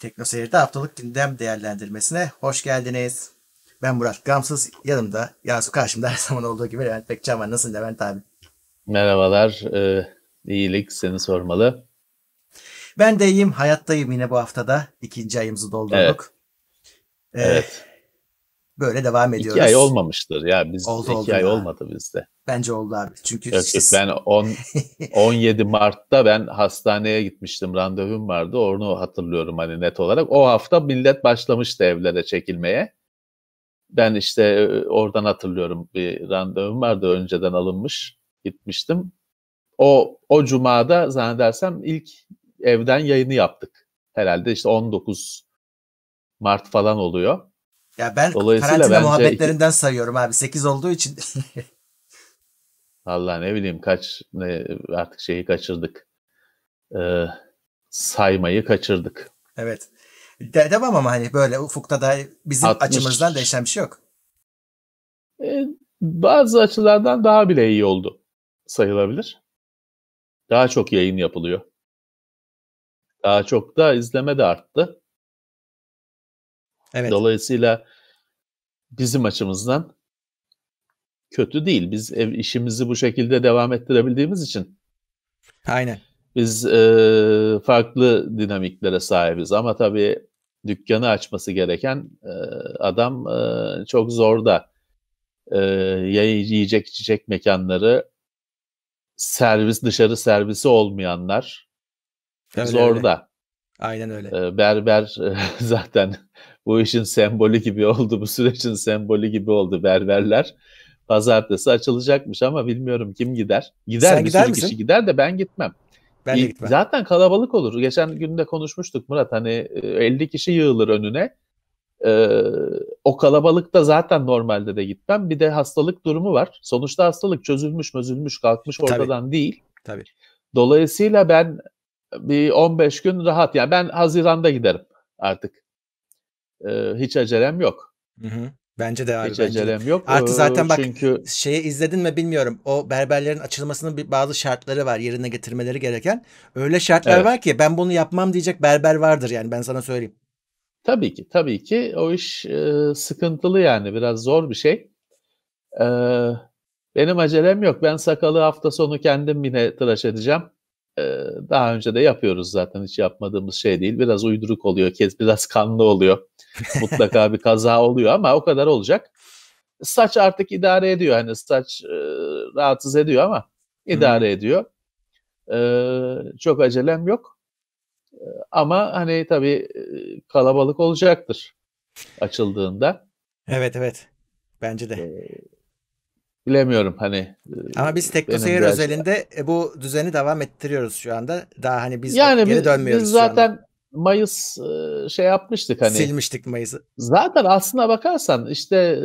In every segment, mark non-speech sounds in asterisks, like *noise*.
Teknoseyir'de haftalık gündem değerlendirmesine hoş geldiniz. Ben Murat Gamsız, yanımda, Yasu karşımda her zaman olduğu gibi Levent Pekcan var. Nasılsın Levent abi? Merhabalar, e, iyilik seni sormalı. Ben de iyiyim, hayattayım yine bu haftada. İkinci ayımızı doldurduk. Evet. Ee, evet böyle devam ediyoruz. İki ay olmamıştır ya. Biz oldu, iki oldu ay ya. olmadı bizde. Bence oldu abi. Çünkü yok, siz... ben 10 17 *laughs* Mart'ta ben hastaneye gitmiştim. Randevum vardı. Onu hatırlıyorum hani net olarak. O hafta millet başlamıştı evlere çekilmeye. Ben işte e, oradan hatırlıyorum bir randevum vardı önceden alınmış. Gitmiştim. O o cumada zannedersem ilk evden yayını yaptık. Herhalde işte 19 Mart falan oluyor ya ben karantina bence... muhabbetlerinden sayıyorum abi. 8 olduğu için. *laughs* Allah ne bileyim kaç ne, artık şeyi kaçırdık. Ee, saymayı kaçırdık. Evet. De, devam ama hani böyle ufukta da bizim 60... açımızdan değişen bir şey yok. Ee, bazı açılardan daha bile iyi oldu sayılabilir. Daha çok yayın yapılıyor. Daha çok da izleme de arttı. Evet. Dolayısıyla bizim açımızdan kötü değil. Biz ev işimizi bu şekilde devam ettirebildiğimiz için. Aynen. Biz e, farklı dinamiklere sahibiz ama tabii dükkanı açması gereken e, adam e, çok zorda. E, yiyecek içecek mekanları servis dışarı servisi olmayanlar öyle zorda. Öyle. Aynen öyle. E, berber e, *laughs* zaten bu işin sembolü gibi oldu, bu sürecin sembolü gibi oldu berberler. Pazartesi açılacakmış ama bilmiyorum kim gider. Gider Sen bir gider sürü misin? kişi gider de ben gitmem. Ben de gitmem. Zaten kalabalık olur. Geçen gün de konuşmuştuk Murat hani 50 e, kişi yığılır önüne. Ee, o kalabalıkta zaten normalde de gitmem. Bir de hastalık durumu var. Sonuçta hastalık çözülmüş, mözülmüş, kalkmış ortadan Tabii. değil. Tabii. Dolayısıyla ben bir 15 gün rahat yani ben Haziran'da giderim artık e, hiç acelem yok. Hı hı. Bence de abi. Hiç bence acelem yok. Artı zaten bak Çünkü... şeyi izledin mi bilmiyorum. O berberlerin açılmasının bir bazı şartları var yerine getirmeleri gereken. Öyle şartlar evet. var ki ben bunu yapmam diyecek berber vardır yani ben sana söyleyeyim. Tabii ki tabii ki o iş e, sıkıntılı yani biraz zor bir şey. E, benim acelem yok. Ben sakalı hafta sonu kendim yine tıraş edeceğim daha önce de yapıyoruz zaten hiç yapmadığımız şey değil. Biraz uyduruk oluyor, kez biraz kanlı oluyor. *laughs* Mutlaka bir kaza oluyor ama o kadar olacak. Saç artık idare ediyor. Hani saç e, rahatsız ediyor ama idare hmm. ediyor. E, çok acelem yok. E, ama hani tabii kalabalık olacaktır açıldığında. Evet evet. Bence de. E, bilemiyorum hani. E, Ama biz teknoseyir biraz... özelinde e, bu düzeni devam ettiriyoruz şu anda. Daha hani biz yani geri biz, dönmüyoruz biz zaten Mayıs e, şey yapmıştık hani. Silmiştik Mayıs'ı. Zaten aslına bakarsan işte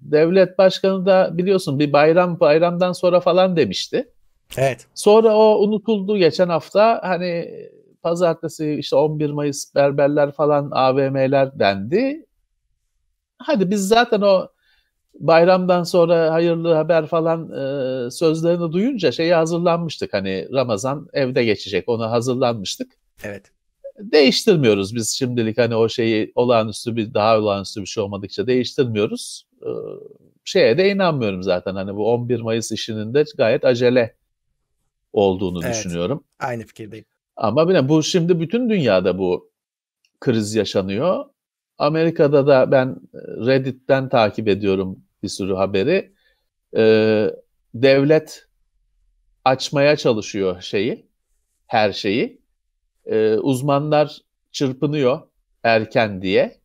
devlet başkanı da biliyorsun bir bayram bayramdan sonra falan demişti. Evet. Sonra o unutuldu geçen hafta hani pazartesi işte 11 Mayıs berberler falan AVM'ler dendi. Hadi biz zaten o bayramdan sonra hayırlı haber falan e, sözlerini duyunca şeyi hazırlanmıştık. Hani Ramazan evde geçecek ona hazırlanmıştık. Evet. Değiştirmiyoruz biz şimdilik hani o şeyi olağanüstü bir daha olağanüstü bir şey olmadıkça değiştirmiyoruz. E, şeye de inanmıyorum zaten hani bu 11 Mayıs işinin de gayet acele olduğunu evet, düşünüyorum. Aynı fikirdeyim. Ama bile bu şimdi bütün dünyada bu kriz yaşanıyor. Amerika'da da ben e, Reddit'ten takip ediyorum bir sürü haberi. E, devlet açmaya çalışıyor şeyi, her şeyi. E, uzmanlar çırpınıyor erken diye.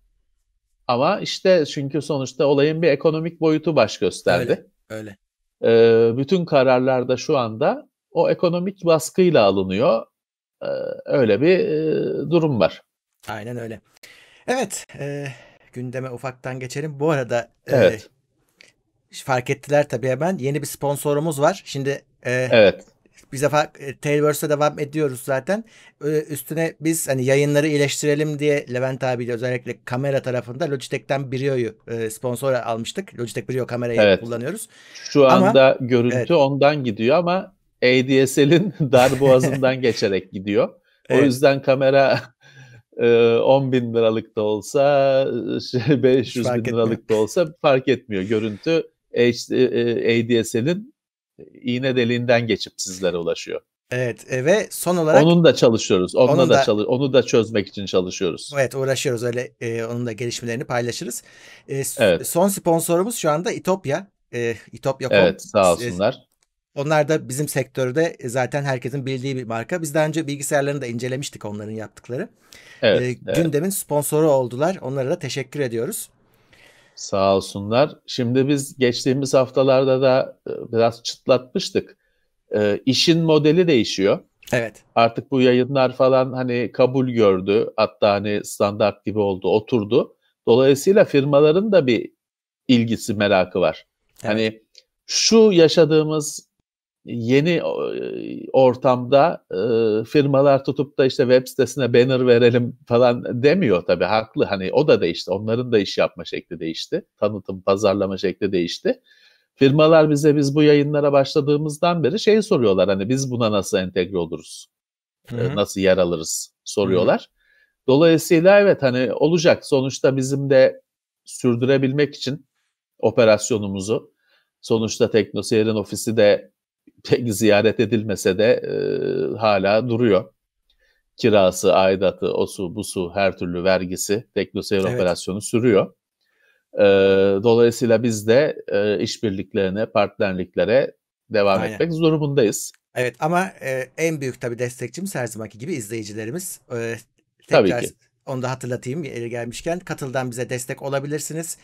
Ama işte çünkü sonuçta olayın bir ekonomik boyutu baş gösterdi. Öyle. öyle. E, bütün kararlar da şu anda o ekonomik baskıyla alınıyor. E, öyle bir e, durum var. Aynen öyle. Evet, e, gündeme ufaktan geçelim. Bu arada e, evet. e, fark ettiler tabii hemen. Yeni bir sponsorumuz var. Şimdi e, evet. Bize Tailverse'e devam ediyoruz zaten. Üstüne biz hani yayınları iyileştirelim diye Levent abiyle özellikle kamera tarafında Logitech'ten Brio'yu e, sponsor almıştık. Logitech Brio kamerayı evet. kullanıyoruz. Şu ama, anda görüntü evet. ondan gidiyor ama ADSL'in *laughs* dar boğazından geçerek gidiyor. O evet. yüzden kamera 10 e, bin liralık da olsa 500 e, şey, bin liralık da olsa fark etmiyor. Görüntü e, ADSL'in e, iğne deliğinden geçip sizlere ulaşıyor. Evet e, ve son olarak onun da çalışıyoruz. Onunla onun da, da çalış onu da çözmek için çalışıyoruz. Evet uğraşıyoruz öyle e, onun da gelişmelerini paylaşırız. E, evet. Son sponsorumuz şu anda İtopya. E, İtopya.com. Evet sağ olsunlar. onlar da bizim sektörde zaten herkesin bildiği bir marka. Biz daha önce bilgisayarlarını da incelemiştik onların yaptıkları. Evet, e, gündemin evet. sponsoru oldular. Onlara da teşekkür ediyoruz. Sağ olsunlar. Şimdi biz geçtiğimiz haftalarda da e, biraz çıtlatmıştık. E, işin modeli değişiyor. Evet. Artık bu yayınlar falan hani kabul gördü. Hatta hani standart gibi oldu, oturdu. Dolayısıyla firmaların da bir ilgisi, merakı var. Hani evet. Hani şu yaşadığımız yeni e, ortamda e, firmalar tutup da işte web sitesine banner verelim falan demiyor tabii haklı hani o da değişti onların da iş yapma şekli değişti tanıtım pazarlama şekli değişti firmalar bize biz bu yayınlara başladığımızdan beri şey soruyorlar hani biz buna nasıl entegre oluruz Hı-hı. E, nasıl yer alırız soruyorlar Hı-hı. dolayısıyla evet hani olacak sonuçta bizim de sürdürebilmek için operasyonumuzu sonuçta Teknoseyir'in ofisi de pek ziyaret edilmese de e, hala duruyor. Kirası, aidatı, osu, busu, her türlü vergisi, teknoseyir evet. operasyonu sürüyor. E, dolayısıyla biz de e, işbirliklerine, partnerliklere devam Aynen. etmek durumundayız. Evet ama e, en büyük tabii destekçimiz her zamanki gibi izleyicilerimiz. E, tekrar... Tabii ki. Onu da hatırlatayım yeri gelmişken. Katıl'dan bize destek olabilirsiniz.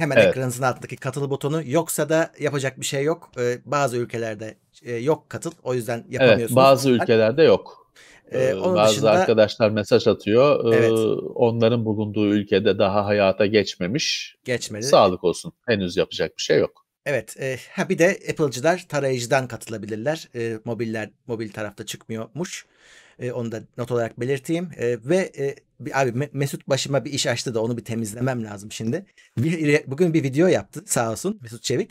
Hemen evet. ekranınızın altındaki katıl butonu. Yoksa da yapacak bir şey yok. Ee, bazı ülkelerde e, yok katıl. O yüzden yapamıyorsunuz. Evet, bazı ülkelerde yok. E, ee, onun Bazı dışında, arkadaşlar mesaj atıyor. Ee, evet. Onların bulunduğu ülkede daha hayata geçmemiş. Geçmedi. Sağlık olsun. Henüz yapacak bir şey yok. Evet. E, ha bir de Apple'cılar tarayıcıdan katılabilirler. E, mobiller mobil tarafta çıkmıyormuş. E, onu da not olarak belirteyim. E, ve e, bir, abi Mesut başıma bir iş açtı da onu bir temizlemem lazım şimdi. Bir, bugün bir video yaptı sağ olsun Mesut Çevik.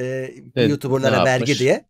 Ee, evet, YouTuber'lara vergi diye.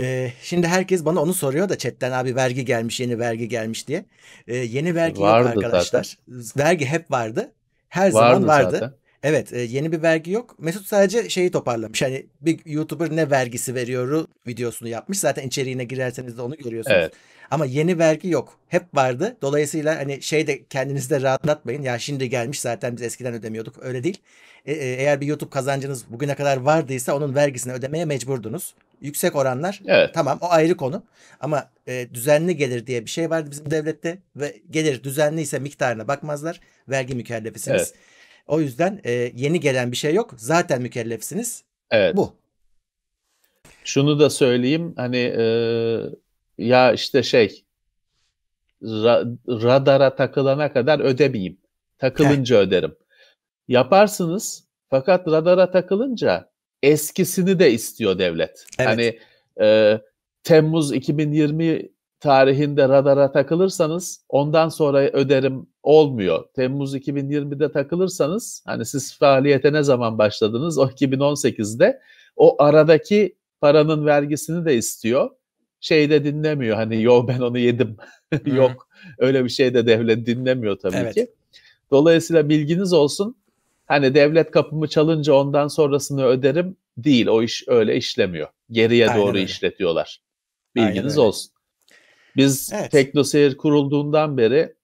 Ee, şimdi herkes bana onu soruyor da chatten abi vergi gelmiş yeni vergi gelmiş diye. Ee, yeni vergi vardı yok arkadaşlar. Zaten. Vergi hep vardı. Her vardı zaman vardı. Zaten. Evet e, yeni bir vergi yok. Mesut sadece şeyi toparlamış. Hani bir YouTuber ne vergisi veriyoru videosunu yapmış. Zaten içeriğine girerseniz de onu görüyorsunuz. Evet. Ama yeni vergi yok. Hep vardı. Dolayısıyla hani şey de kendinizi de rahatlatmayın. Ya şimdi gelmiş zaten biz eskiden ödemiyorduk. Öyle değil. E, e eğer bir YouTube kazancınız bugüne kadar vardıysa onun vergisini ödemeye mecburdunuz. Yüksek oranlar evet. tamam o ayrı konu. Ama e, düzenli gelir diye bir şey vardı bizim devlette. Ve gelir düzenli ise miktarına bakmazlar. Vergi mükellefisiniz. Evet. O yüzden e, yeni gelen bir şey yok. Zaten mükellefsiniz. Evet. Bu. Şunu da söyleyeyim hani e, ya işte şey ra, radara takılana kadar ödemeyeyim. Takılınca Heh. öderim. Yaparsınız fakat radara takılınca eskisini de istiyor devlet. Evet. Hani e, Temmuz 2020 tarihinde radara takılırsanız ondan sonra öderim olmuyor. Temmuz 2020'de takılırsanız hani siz faaliyete ne zaman başladınız? O 2018'de o aradaki paranın vergisini de istiyor. Şey de dinlemiyor hani yo ben onu yedim. *laughs* Yok öyle bir şey de devlet dinlemiyor tabii evet. ki. Dolayısıyla bilginiz olsun. Hani devlet kapımı çalınca ondan sonrasını öderim değil. O iş öyle işlemiyor. Geriye Aynen doğru öyle. işletiyorlar. Bilginiz Aynen olsun. Biz evet. Teknoseyir kurulduğundan beri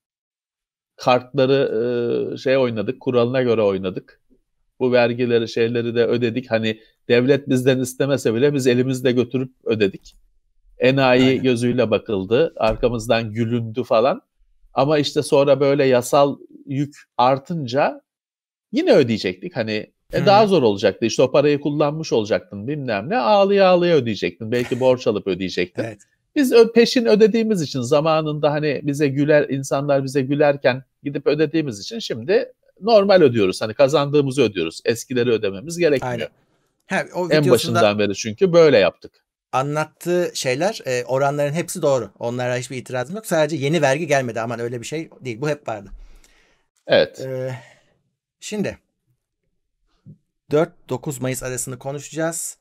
kartları e, şey oynadık, kuralına göre oynadık. Bu vergileri, şeyleri de ödedik. Hani devlet bizden istemese bile biz elimizde götürüp ödedik. Enayi Aynen. gözüyle bakıldı, arkamızdan gülündü falan. Ama işte sonra böyle yasal yük artınca yine ödeyecektik. Hani e, daha zor olacaktı. İşte o parayı kullanmış olacaktın bilmem ne. Ağlıya ağlıya ödeyecektin. Belki borç alıp ödeyecektin. evet. Biz peşin ödediğimiz için zamanında hani bize güler insanlar bize gülerken gidip ödediğimiz için şimdi normal ödüyoruz. Hani kazandığımızı ödüyoruz. Eskileri ödememiz gerekmiyor. Aynen. Ha, o en başından beri çünkü böyle yaptık. Anlattığı şeyler e, oranların hepsi doğru. Onlara hiçbir itirazım yok. Sadece yeni vergi gelmedi. Aman öyle bir şey değil. Bu hep vardı. Evet. Ee, şimdi 4-9 Mayıs arasını konuşacağız.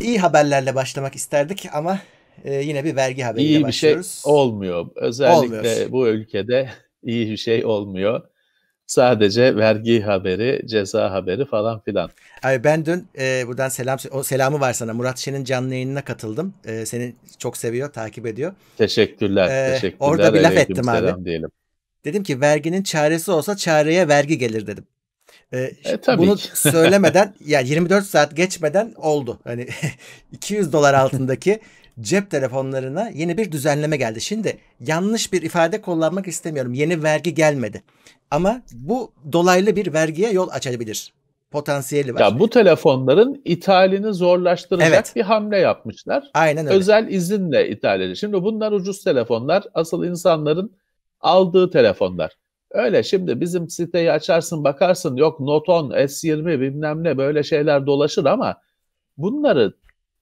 İyi haberlerle başlamak isterdik ama e, yine bir vergi haberiyle iyi başlıyoruz. İyi bir şey olmuyor. Özellikle Olmuyor. bu ülkede iyi bir şey olmuyor. Sadece vergi haberi, ceza haberi falan filan. Abi ben dün e, buradan selam o selamı var sana. Murat Şen'in canlı yayınına katıldım. E, seni çok seviyor, takip ediyor. Teşekkürler, e, teşekkürler. Orada bir laf Aleyküm ettim abi. Diyelim. Dedim ki verginin çaresi olsa çareye vergi gelir dedim. E, e, tabii bunu ki. *laughs* söylemeden yani 24 saat geçmeden oldu. Hani 200 *laughs* dolar altındaki cep telefonlarına yeni bir düzenleme geldi. Şimdi yanlış bir ifade kullanmak istemiyorum. Yeni vergi gelmedi. Ama bu dolaylı bir vergiye yol açabilir potansiyeli var. Ya bu telefonların ithalini zorlaştıracak evet. bir hamle yapmışlar. Aynen öyle. Özel izinle ithal edilir. Şimdi bunlar ucuz telefonlar. Asıl insanların aldığı telefonlar. Öyle şimdi bizim siteyi açarsın bakarsın yok Noton, S20 bilmem ne böyle şeyler dolaşır ama bunları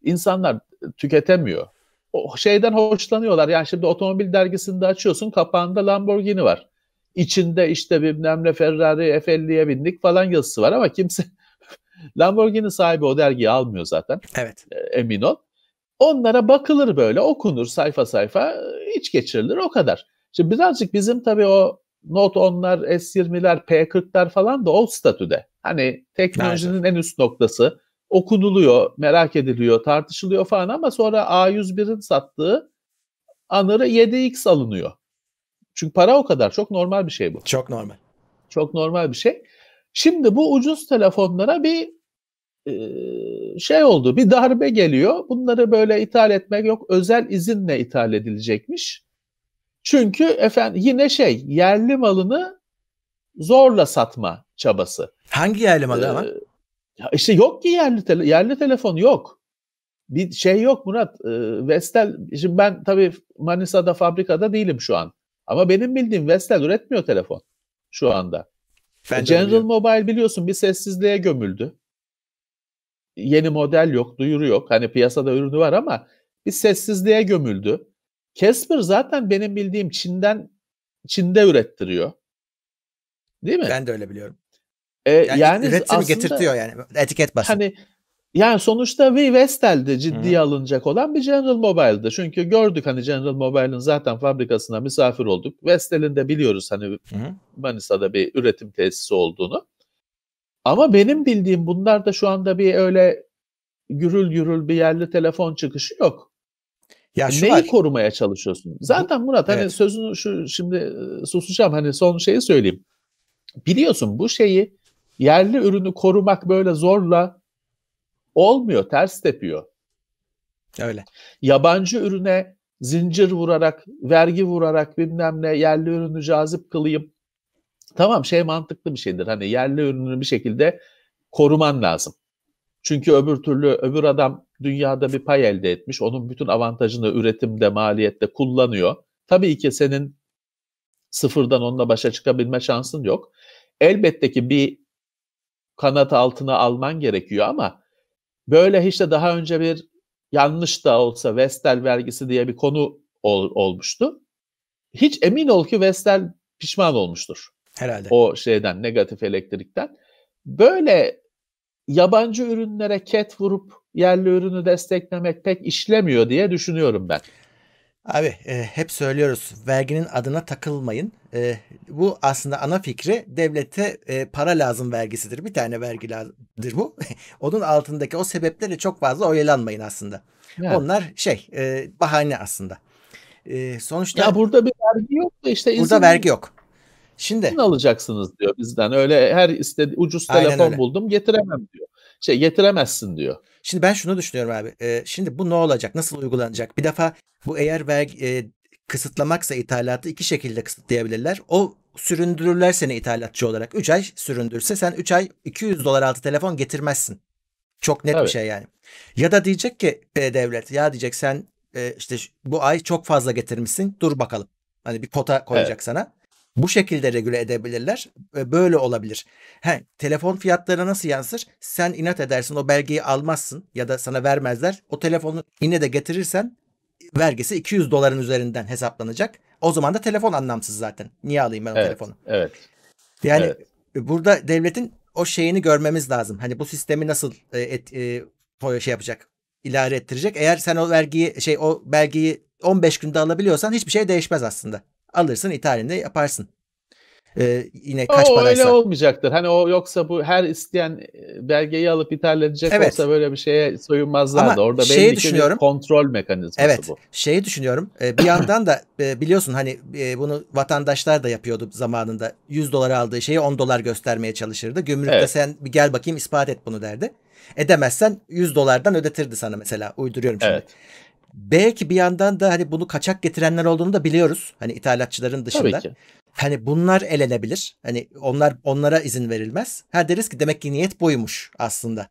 insanlar tüketemiyor. O şeyden hoşlanıyorlar. Yani şimdi otomobil dergisinde açıyorsun kapağında Lamborghini var. İçinde işte bilmem ne Ferrari F50'ye bindik falan yazısı var ama kimse *laughs* Lamborghini sahibi o dergiyi almıyor zaten. Evet. E, emin ol. Onlara bakılır böyle okunur sayfa sayfa iç geçirilir o kadar. Şimdi birazcık bizim tabii o Note 10'lar, S20'ler, P40'lar falan da o statüde. Hani teknolojinin Nerede? en üst noktası okunuluyor, merak ediliyor, tartışılıyor falan ama sonra A101'in sattığı Anır'ı 7x alınıyor. Çünkü para o kadar. Çok normal bir şey bu. Çok normal. Çok normal bir şey. Şimdi bu ucuz telefonlara bir şey oldu. Bir darbe geliyor. Bunları böyle ithal etmek yok. Özel izinle ithal edilecekmiş. Çünkü efendim yine şey yerli malını zorla satma çabası. Hangi yerli malı ee, ama? Ya işte yok ki yerli tele, yerli telefon yok. Bir şey yok Murat. E, Vestel şimdi ben tabii Manisa'da fabrikada değilim şu an. Ama benim bildiğim Vestel üretmiyor telefon şu anda. Ben General Mobile biliyorsun bir sessizliğe gömüldü. Yeni model yok, duyuru yok. Hani piyasada ürünü var ama bir sessizliğe gömüldü. Casper zaten benim bildiğim Çin'den Çin'de ürettiriyor. Değil mi? Ben de öyle biliyorum. E, yani yani üretimi aslında, getirtiyor yani etiket basın. Hani yani sonuçta Ve Vestel'de ciddiye Hı. alınacak olan bir General Mobile'dı. Çünkü gördük hani General Mobile'ın zaten fabrikasına misafir olduk. Vestel'in de biliyoruz hani Hı. Manisa'da bir üretim tesisi olduğunu. Ama benim bildiğim bunlar da şu anda bir öyle gürül gürül bir yerli telefon çıkışı yok. Ya e, şu Neyi var. korumaya çalışıyorsun? Zaten Murat hani evet. sözünü şu şimdi e, susacağım hani son şeyi söyleyeyim. Biliyorsun bu şeyi yerli ürünü korumak böyle zorla olmuyor, ters tepiyor. Öyle. Yabancı ürüne zincir vurarak, vergi vurarak bilmem ne yerli ürünü cazip kılayım. Tamam şey mantıklı bir şeydir. Hani yerli ürünü bir şekilde koruman lazım. Çünkü öbür türlü öbür adam dünyada bir pay elde etmiş. Onun bütün avantajını üretimde, maliyette kullanıyor. Tabii ki senin sıfırdan onunla başa çıkabilme şansın yok. Elbette ki bir kanat altına alman gerekiyor ama böyle işte daha önce bir yanlış da olsa Vestel vergisi diye bir konu ol, olmuştu. Hiç emin ol ki Vestel pişman olmuştur. Herhalde. O şeyden negatif elektrikten. Böyle yabancı ürünlere ket vurup yerli ürünü desteklemek pek işlemiyor diye düşünüyorum ben. Abi e, hep söylüyoruz verginin adına takılmayın. E, bu aslında ana fikri devlete e, para lazım vergisidir. Bir tane vergi bu. *laughs* Onun altındaki o sebeplerle çok fazla oyalanmayın aslında. Evet. Onlar şey e, bahane aslında. E, sonuçta ya burada bir vergi yok da işte izin burada izin, vergi yok. Şimdi ne alacaksınız diyor bizden. Öyle her istedi ucuz telefon buldum getiremem diyor şey getiremezsin diyor. Şimdi ben şunu düşünüyorum abi. E, şimdi bu ne olacak? Nasıl uygulanacak? Bir defa bu eğer vergi e, kısıtlamaksa ithalatı iki şekilde kısıtlayabilirler. O süründürürler seni ithalatçı olarak. 3 ay süründürse sen 3 ay 200 dolar altı telefon getirmezsin. Çok net evet. bir şey yani. Ya da diyecek ki e, devlet ya diyecek sen e, işte bu ay çok fazla getirmişsin dur bakalım. Hani bir kota koyacak evet. sana. Bu şekilde regüle edebilirler. Böyle olabilir. He, telefon fiyatları nasıl yansır? Sen inat edersin o belgeyi almazsın ya da sana vermezler. O telefonu yine de getirirsen vergisi 200 doların üzerinden hesaplanacak. O zaman da telefon anlamsız zaten. Niye alayım ben o evet, telefonu? Evet. Yani evet. burada devletin o şeyini görmemiz lazım. Hani bu sistemi nasıl e, et, e, şey yapacak, ilare Eğer sen o vergiyi şey o belgeyi 15 günde alabiliyorsan hiçbir şey değişmez aslında alırsın ithalinde yaparsın. Ee, yine kaç o, paraysa. Öyle olmayacaktır. Hani o yoksa bu her isteyen e, belgeyi alıp ithal edecek evet. olsa böyle bir şeye soyunmazlardı. Ama Orada şeyi belli düşünüyorum, bir kontrol mekanizması evet, bu. Şeyi düşünüyorum. Ee, bir yandan da e, biliyorsun hani e, bunu vatandaşlar da yapıyordu zamanında. 100 dolar aldığı şeyi 10 dolar göstermeye çalışırdı. Gümrükte evet. sen bir gel bakayım ispat et bunu derdi. Edemezsen 100 dolardan ödetirdi sana mesela. Uyduruyorum şimdi. Evet. Belki bir yandan da hani bunu kaçak getirenler olduğunu da biliyoruz. Hani ithalatçıların dışında. Tabii ki. Hani bunlar elenebilir. Hani onlar onlara izin verilmez. Ha deriz ki demek ki niyet buymuş aslında.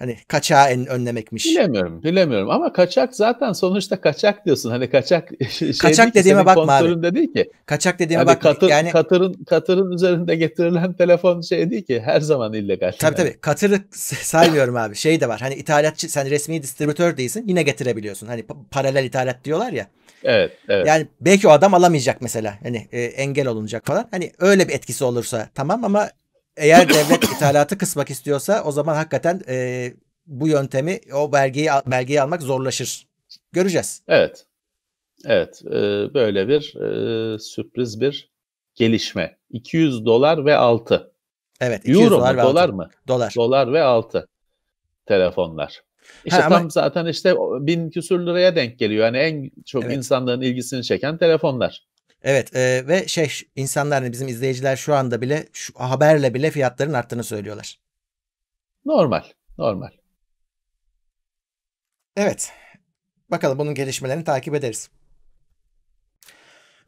Hani kaçağı en önlemekmiş. Bilemiyorum, bilemiyorum ama kaçak zaten sonuçta kaçak diyorsun. Hani kaçak *laughs* şey Kaçak dediğime bakma abi. değil ki. Kaçak dediğime yani bakma. Katır, yani katırın katırın üzerinde getirilen telefon şey değil ki her zaman illegal. Tabii yani. tabii. Katırı saymıyorum abi. Şey de var. Hani ithalatçı sen resmi distribütör değilsin. Yine getirebiliyorsun. Hani paralel ithalat diyorlar ya. Evet, evet. Yani belki o adam alamayacak mesela. Hani e, engel olunacak falan. Hani öyle bir etkisi olursa tamam ama eğer devlet *coughs* ithalatı kısmak istiyorsa o zaman hakikaten e, bu yöntemi o belgeyi belgeyi almak zorlaşır. Göreceğiz. Evet. Evet. E, böyle bir e, sürpriz bir gelişme. 200 dolar ve altı. Evet. 200 Euro dolar mu? Ve dolar altı. mı? Dolar. Dolar ve altı telefonlar. İşte ha, tam ama... zaten işte bin küsür liraya denk geliyor. Yani en çok evet. insanların ilgisini çeken telefonlar. Evet e, ve şey insanlar hani, bizim izleyiciler şu anda bile şu haberle bile fiyatların arttığını söylüyorlar. Normal, normal. Evet. Bakalım bunun gelişmelerini takip ederiz.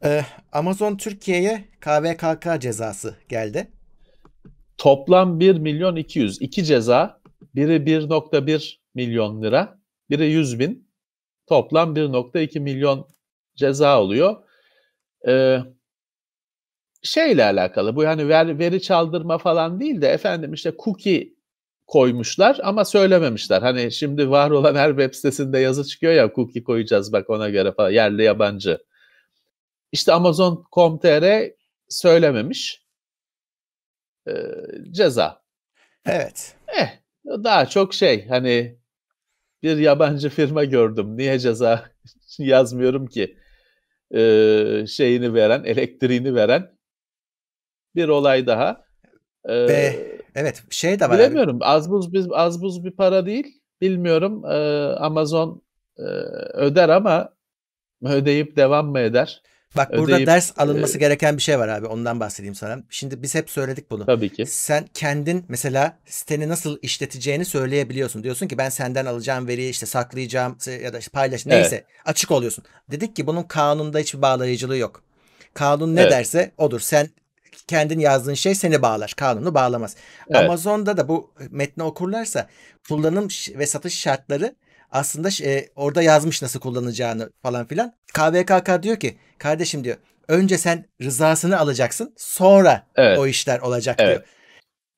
Ee, Amazon Türkiye'ye KVKK cezası geldi. Toplam 1 milyon 200. İki ceza. Biri 1.1 milyon lira. Biri 100 bin. Toplam 1.2 milyon ceza oluyor e, şeyle alakalı bu yani ver, veri çaldırma falan değil de efendim işte cookie koymuşlar ama söylememişler. Hani şimdi var olan her web sitesinde yazı çıkıyor ya cookie koyacağız bak ona göre falan yerli yabancı. İşte Amazon.com.tr söylememiş. E, ceza. Evet. Eh, daha çok şey hani bir yabancı firma gördüm. Niye ceza *laughs* yazmıyorum ki? e, şeyini veren, elektriğini veren bir olay daha. E, Ve evet şey de var. Bilemiyorum. Abi. Az buz biz az buz bir para değil. Bilmiyorum. E, Amazon e, öder ama ödeyip devam mı eder? Bak Ödeyip, burada ders alınması e, gereken bir şey var abi ondan bahsedeyim sana. Şimdi biz hep söyledik bunu. Tabii ki. Sen kendin mesela siteni nasıl işleteceğini söyleyebiliyorsun. Diyorsun ki ben senden alacağım veriyi işte saklayacağım ya da işte paylaş neyse evet. açık oluyorsun. Dedik ki bunun kanunda hiçbir bağlayıcılığı yok. Kanun ne evet. derse odur. Sen kendin yazdığın şey seni bağlar. Kanunu bağlamaz. Evet. Amazon'da da bu metni okurlarsa kullanım ve satış şartları aslında e, orada yazmış nasıl kullanacağını falan filan. KVKK diyor ki kardeşim diyor önce sen rızasını alacaksın sonra evet. o işler olacak evet. diyor.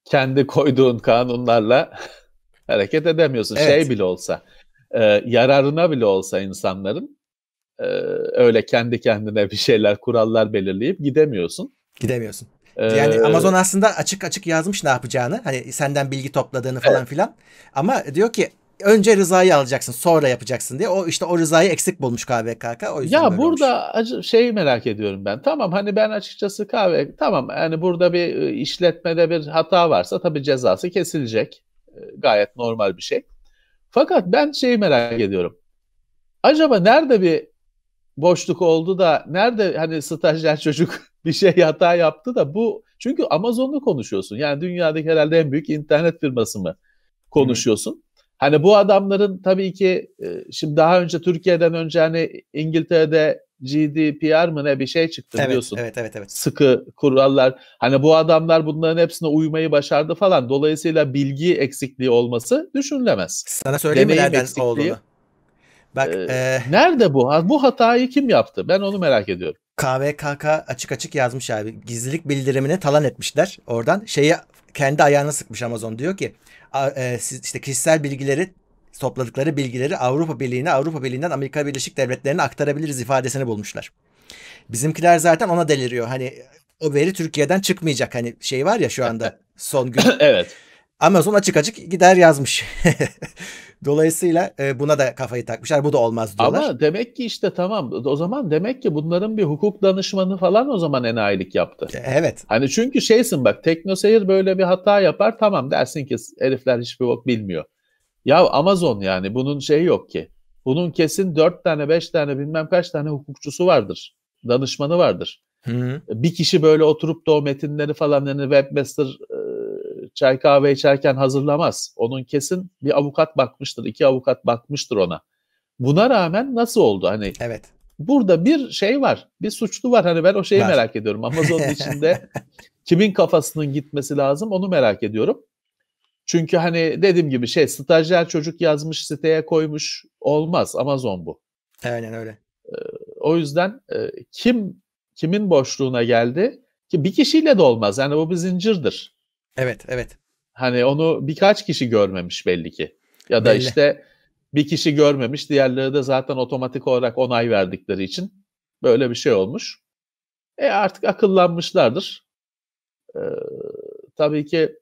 Kendi koyduğun kanunlarla *laughs* hareket edemiyorsun. Şey evet. Şey bile olsa e, yararına bile olsa insanların e, öyle kendi kendine bir şeyler kurallar belirleyip gidemiyorsun. Gidemiyorsun. E, yani Amazon aslında açık açık yazmış ne yapacağını. Hani senden bilgi topladığını falan evet. filan. Ama diyor ki önce rızayı alacaksın sonra yapacaksın diye. O işte o rızayı eksik bulmuş KVKK. O yüzden ya burada olmuş. şeyi merak ediyorum ben. Tamam hani ben açıkçası kahve tamam yani burada bir e, işletmede bir hata varsa tabii cezası kesilecek. E, gayet normal bir şey. Fakat ben şeyi merak ediyorum. Acaba nerede bir boşluk oldu da nerede hani stajyer çocuk *laughs* bir şey hata yaptı da bu çünkü Amazon'u konuşuyorsun. Yani dünyadaki herhalde en büyük internet firması mı konuşuyorsun? Hı. Hani bu adamların tabii ki e, şimdi daha önce Türkiye'den önce hani İngiltere'de GDPR mı ne bir şey çıktı evet, biliyorsun. Evet evet evet. Sıkı kurallar. Hani bu adamlar bunların hepsine uymayı başardı falan. Dolayısıyla bilgi eksikliği olması düşünülemez. Sana söyleyeyim mi nereden olduğunu? Bak, ee, e... Nerede bu? Bu hatayı kim yaptı? Ben onu merak ediyorum. KVKK açık açık yazmış abi. Gizlilik bildirimini talan etmişler. Oradan şeyi kendi ayağını sıkmış Amazon diyor ki e, siz işte kişisel bilgileri topladıkları bilgileri Avrupa Birliği'ne Avrupa Birliği'nden Amerika Birleşik Devletleri'ne aktarabiliriz ifadesini bulmuşlar. Bizimkiler zaten ona deliriyor. Hani o veri Türkiye'den çıkmayacak. Hani şey var ya şu anda *laughs* son gün. evet. Amazon açık açık gider yazmış. *laughs* Dolayısıyla e, buna da kafayı takmışlar. Bu da olmaz diyorlar. Ama demek ki işte tamam o zaman demek ki bunların bir hukuk danışmanı falan o zaman enayilik yaptı. E, evet. Hani çünkü şeysin bak teknoseyir böyle bir hata yapar tamam dersin ki herifler hiçbir bok bilmiyor. Ya Amazon yani bunun şey yok ki. Bunun kesin dört tane beş tane bilmem kaç tane hukukçusu vardır. Danışmanı vardır. Hı-hı. Bir kişi böyle oturup da o metinleri falan yani webmaster çay kahve içerken hazırlamaz. Onun kesin bir avukat bakmıştır, iki avukat bakmıştır ona. Buna rağmen nasıl oldu? Hani Evet. Burada bir şey var. Bir suçlu var. Hani ben o şeyi var. merak ediyorum. Amazon'un içinde *laughs* kimin kafasının gitmesi lazım onu merak ediyorum. Çünkü hani dediğim gibi şey stajyer çocuk yazmış siteye koymuş olmaz. Amazon bu. Aynen öyle. Ee, o yüzden e, kim kimin boşluğuna geldi ki bir kişiyle de olmaz. Yani bu bir zincirdir. Evet, evet. Hani onu birkaç kişi görmemiş belli ki. Ya da belli. işte bir kişi görmemiş, diğerleri de zaten otomatik olarak onay verdikleri için böyle bir şey olmuş. E artık akıllanmışlardır. Ee, tabii ki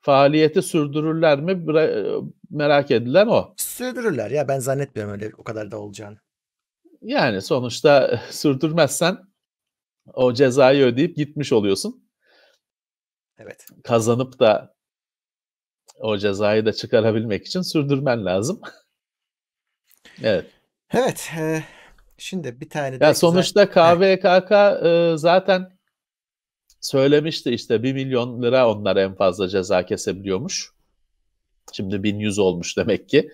faaliyeti sürdürürler mi e, merak edilen o. Sürdürürler ya ben zannetmiyorum öyle o kadar da olacağını. Yani sonuçta *laughs* sürdürmezsen o cezayı ödeyip gitmiş oluyorsun. Evet. Kazanıp da o cezayı da çıkarabilmek için sürdürmen lazım. *laughs* evet. Evet. E, şimdi bir tane de... sonuçta güzel... KVKK e, zaten söylemişti işte 1 milyon lira onlar en fazla ceza kesebiliyormuş. Şimdi 1100 olmuş demek ki.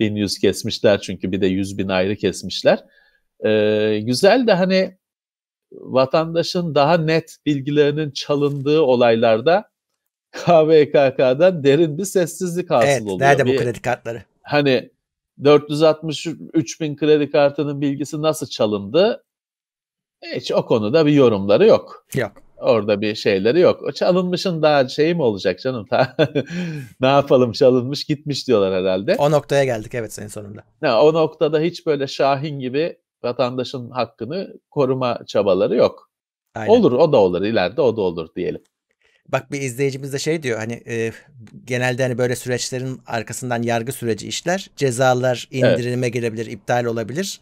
1100 kesmişler çünkü bir de 100 bin ayrı kesmişler. Ee, güzel de hani vatandaşın daha net bilgilerinin çalındığı olaylarda KVKK'dan derin bir sessizlik hasıl evet, oluyor. Nerede bir, bu kredi kartları? Hani 463 bin kredi kartının bilgisi nasıl çalındı? Hiç o konuda bir yorumları yok. Yok. Orada bir şeyleri yok. O çalınmışın daha şeyi mi olacak canım? *laughs* ne yapalım çalınmış gitmiş diyorlar herhalde. O noktaya geldik evet senin sonunda. Ya, o noktada hiç böyle Şahin gibi vatandaşın hakkını koruma çabaları yok. Aynen. Olur o da olur ileride o da olur diyelim. Bak bir izleyicimiz de şey diyor hani e, genelde hani böyle süreçlerin arkasından yargı süreci işler. Cezalar indirime evet. girebilir, iptal olabilir.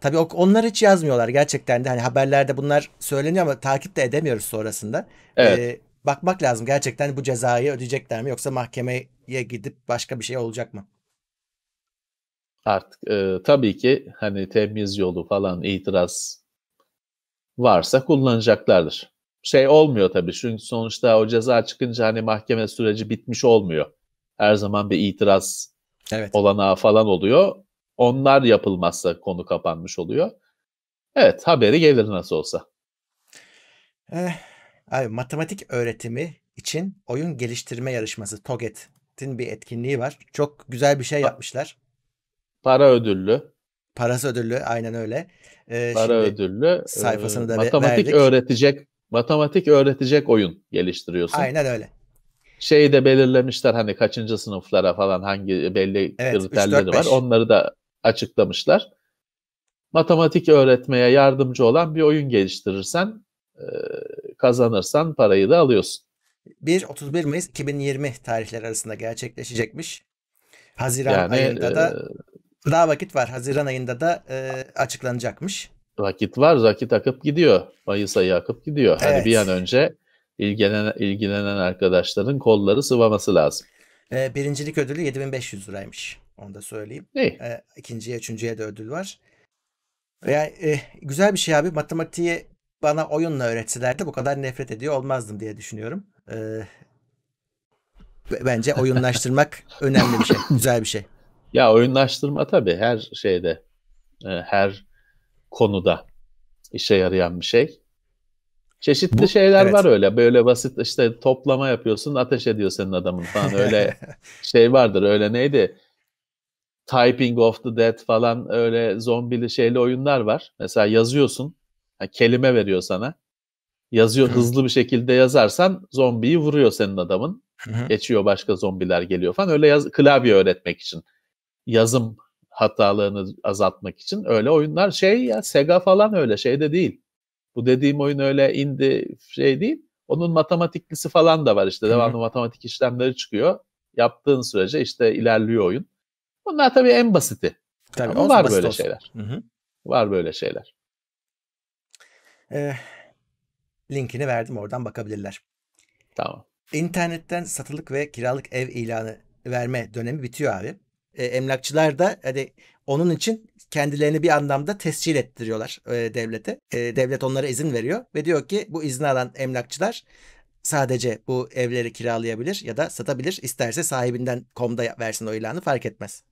Tabii onlar hiç yazmıyorlar gerçekten de hani haberlerde bunlar söyleniyor ama takip de edemiyoruz sonrasında. Evet. E, bakmak lazım gerçekten bu cezayı ödeyecekler mi yoksa mahkemeye gidip başka bir şey olacak mı? artık e, tabii ki hani temiz yolu falan itiraz varsa kullanacaklardır. Şey olmuyor tabii çünkü sonuçta o ceza çıkınca hani mahkeme süreci bitmiş olmuyor. Her zaman bir itiraz evet. olanağı falan oluyor. Onlar yapılmazsa konu kapanmış oluyor. Evet haberi gelir nasıl olsa. Eh, abi, matematik öğretimi için oyun geliştirme yarışması TOGET'in bir etkinliği var. Çok güzel bir şey yapmışlar. Para ödüllü. Parası ödüllü aynen öyle. Ee, Para ödüllü. E, sayfasını da ee, matematik verdik. öğretecek matematik öğretecek oyun geliştiriyorsun. Aynen öyle. Şeyi de belirlemişler hani kaçıncı sınıflara falan hangi belli evet, kriterleri 3, 4, var. Onları da açıklamışlar. Matematik öğretmeye yardımcı olan bir oyun geliştirirsen e, kazanırsan parayı da alıyorsun. 1-31 Mayıs 2020 tarihleri arasında gerçekleşecekmiş. Haziran yani, ayında da e, daha vakit var. Haziran ayında da e, açıklanacakmış. Vakit var. Vakit akıp gidiyor. Mayıs ayı akıp gidiyor. Evet. Hani bir an önce ilgilenen, ilgilenen arkadaşların kolları sıvaması lazım. E, birincilik ödülü 7500 liraymış. Onu da söyleyeyim. İyi. E, ikinciye, üçüncüye de ödül var. Yani e, güzel bir şey abi. Matematiği bana oyunla öğretselerdi bu kadar nefret ediyor olmazdım diye düşünüyorum. E, bence oyunlaştırmak *laughs* önemli bir şey. Güzel bir şey. Ya oyunlaştırma tabii her şeyde, e, her konuda işe yarayan bir şey. Çeşitli Bu, şeyler evet. var öyle. Böyle basit işte toplama yapıyorsun, ateş ediyor senin adamın falan. Öyle *laughs* şey vardır. Öyle neydi? Typing of the Dead falan öyle zombili şeyli oyunlar var. Mesela yazıyorsun, yani kelime veriyor sana. Yazıyor hızlı bir şekilde yazarsan zombiyi vuruyor senin adamın. Geçiyor başka zombiler geliyor falan. Öyle yaz, klavye öğretmek için yazım hatalarını azaltmak için öyle oyunlar şey ya Sega falan öyle şey de değil. Bu dediğim oyun öyle indi şey değil. Onun matematiklisi falan da var işte. Devamlı matematik işlemleri çıkıyor. Yaptığın sürece işte ilerliyor oyun. Bunlar tabii en basiti. Tabii, Ama var basit böyle olsun. şeyler. Hı-hı. Var böyle şeyler. Eh, linkini verdim oradan bakabilirler. Tamam. İnternetten satılık ve kiralık ev ilanı verme dönemi bitiyor abi e, emlakçılar da hani onun için kendilerini bir anlamda tescil ettiriyorlar e, devlete. E, devlet onlara izin veriyor ve diyor ki bu izni alan emlakçılar sadece bu evleri kiralayabilir ya da satabilir. İsterse sahibinden komda versin o ilanı fark etmez.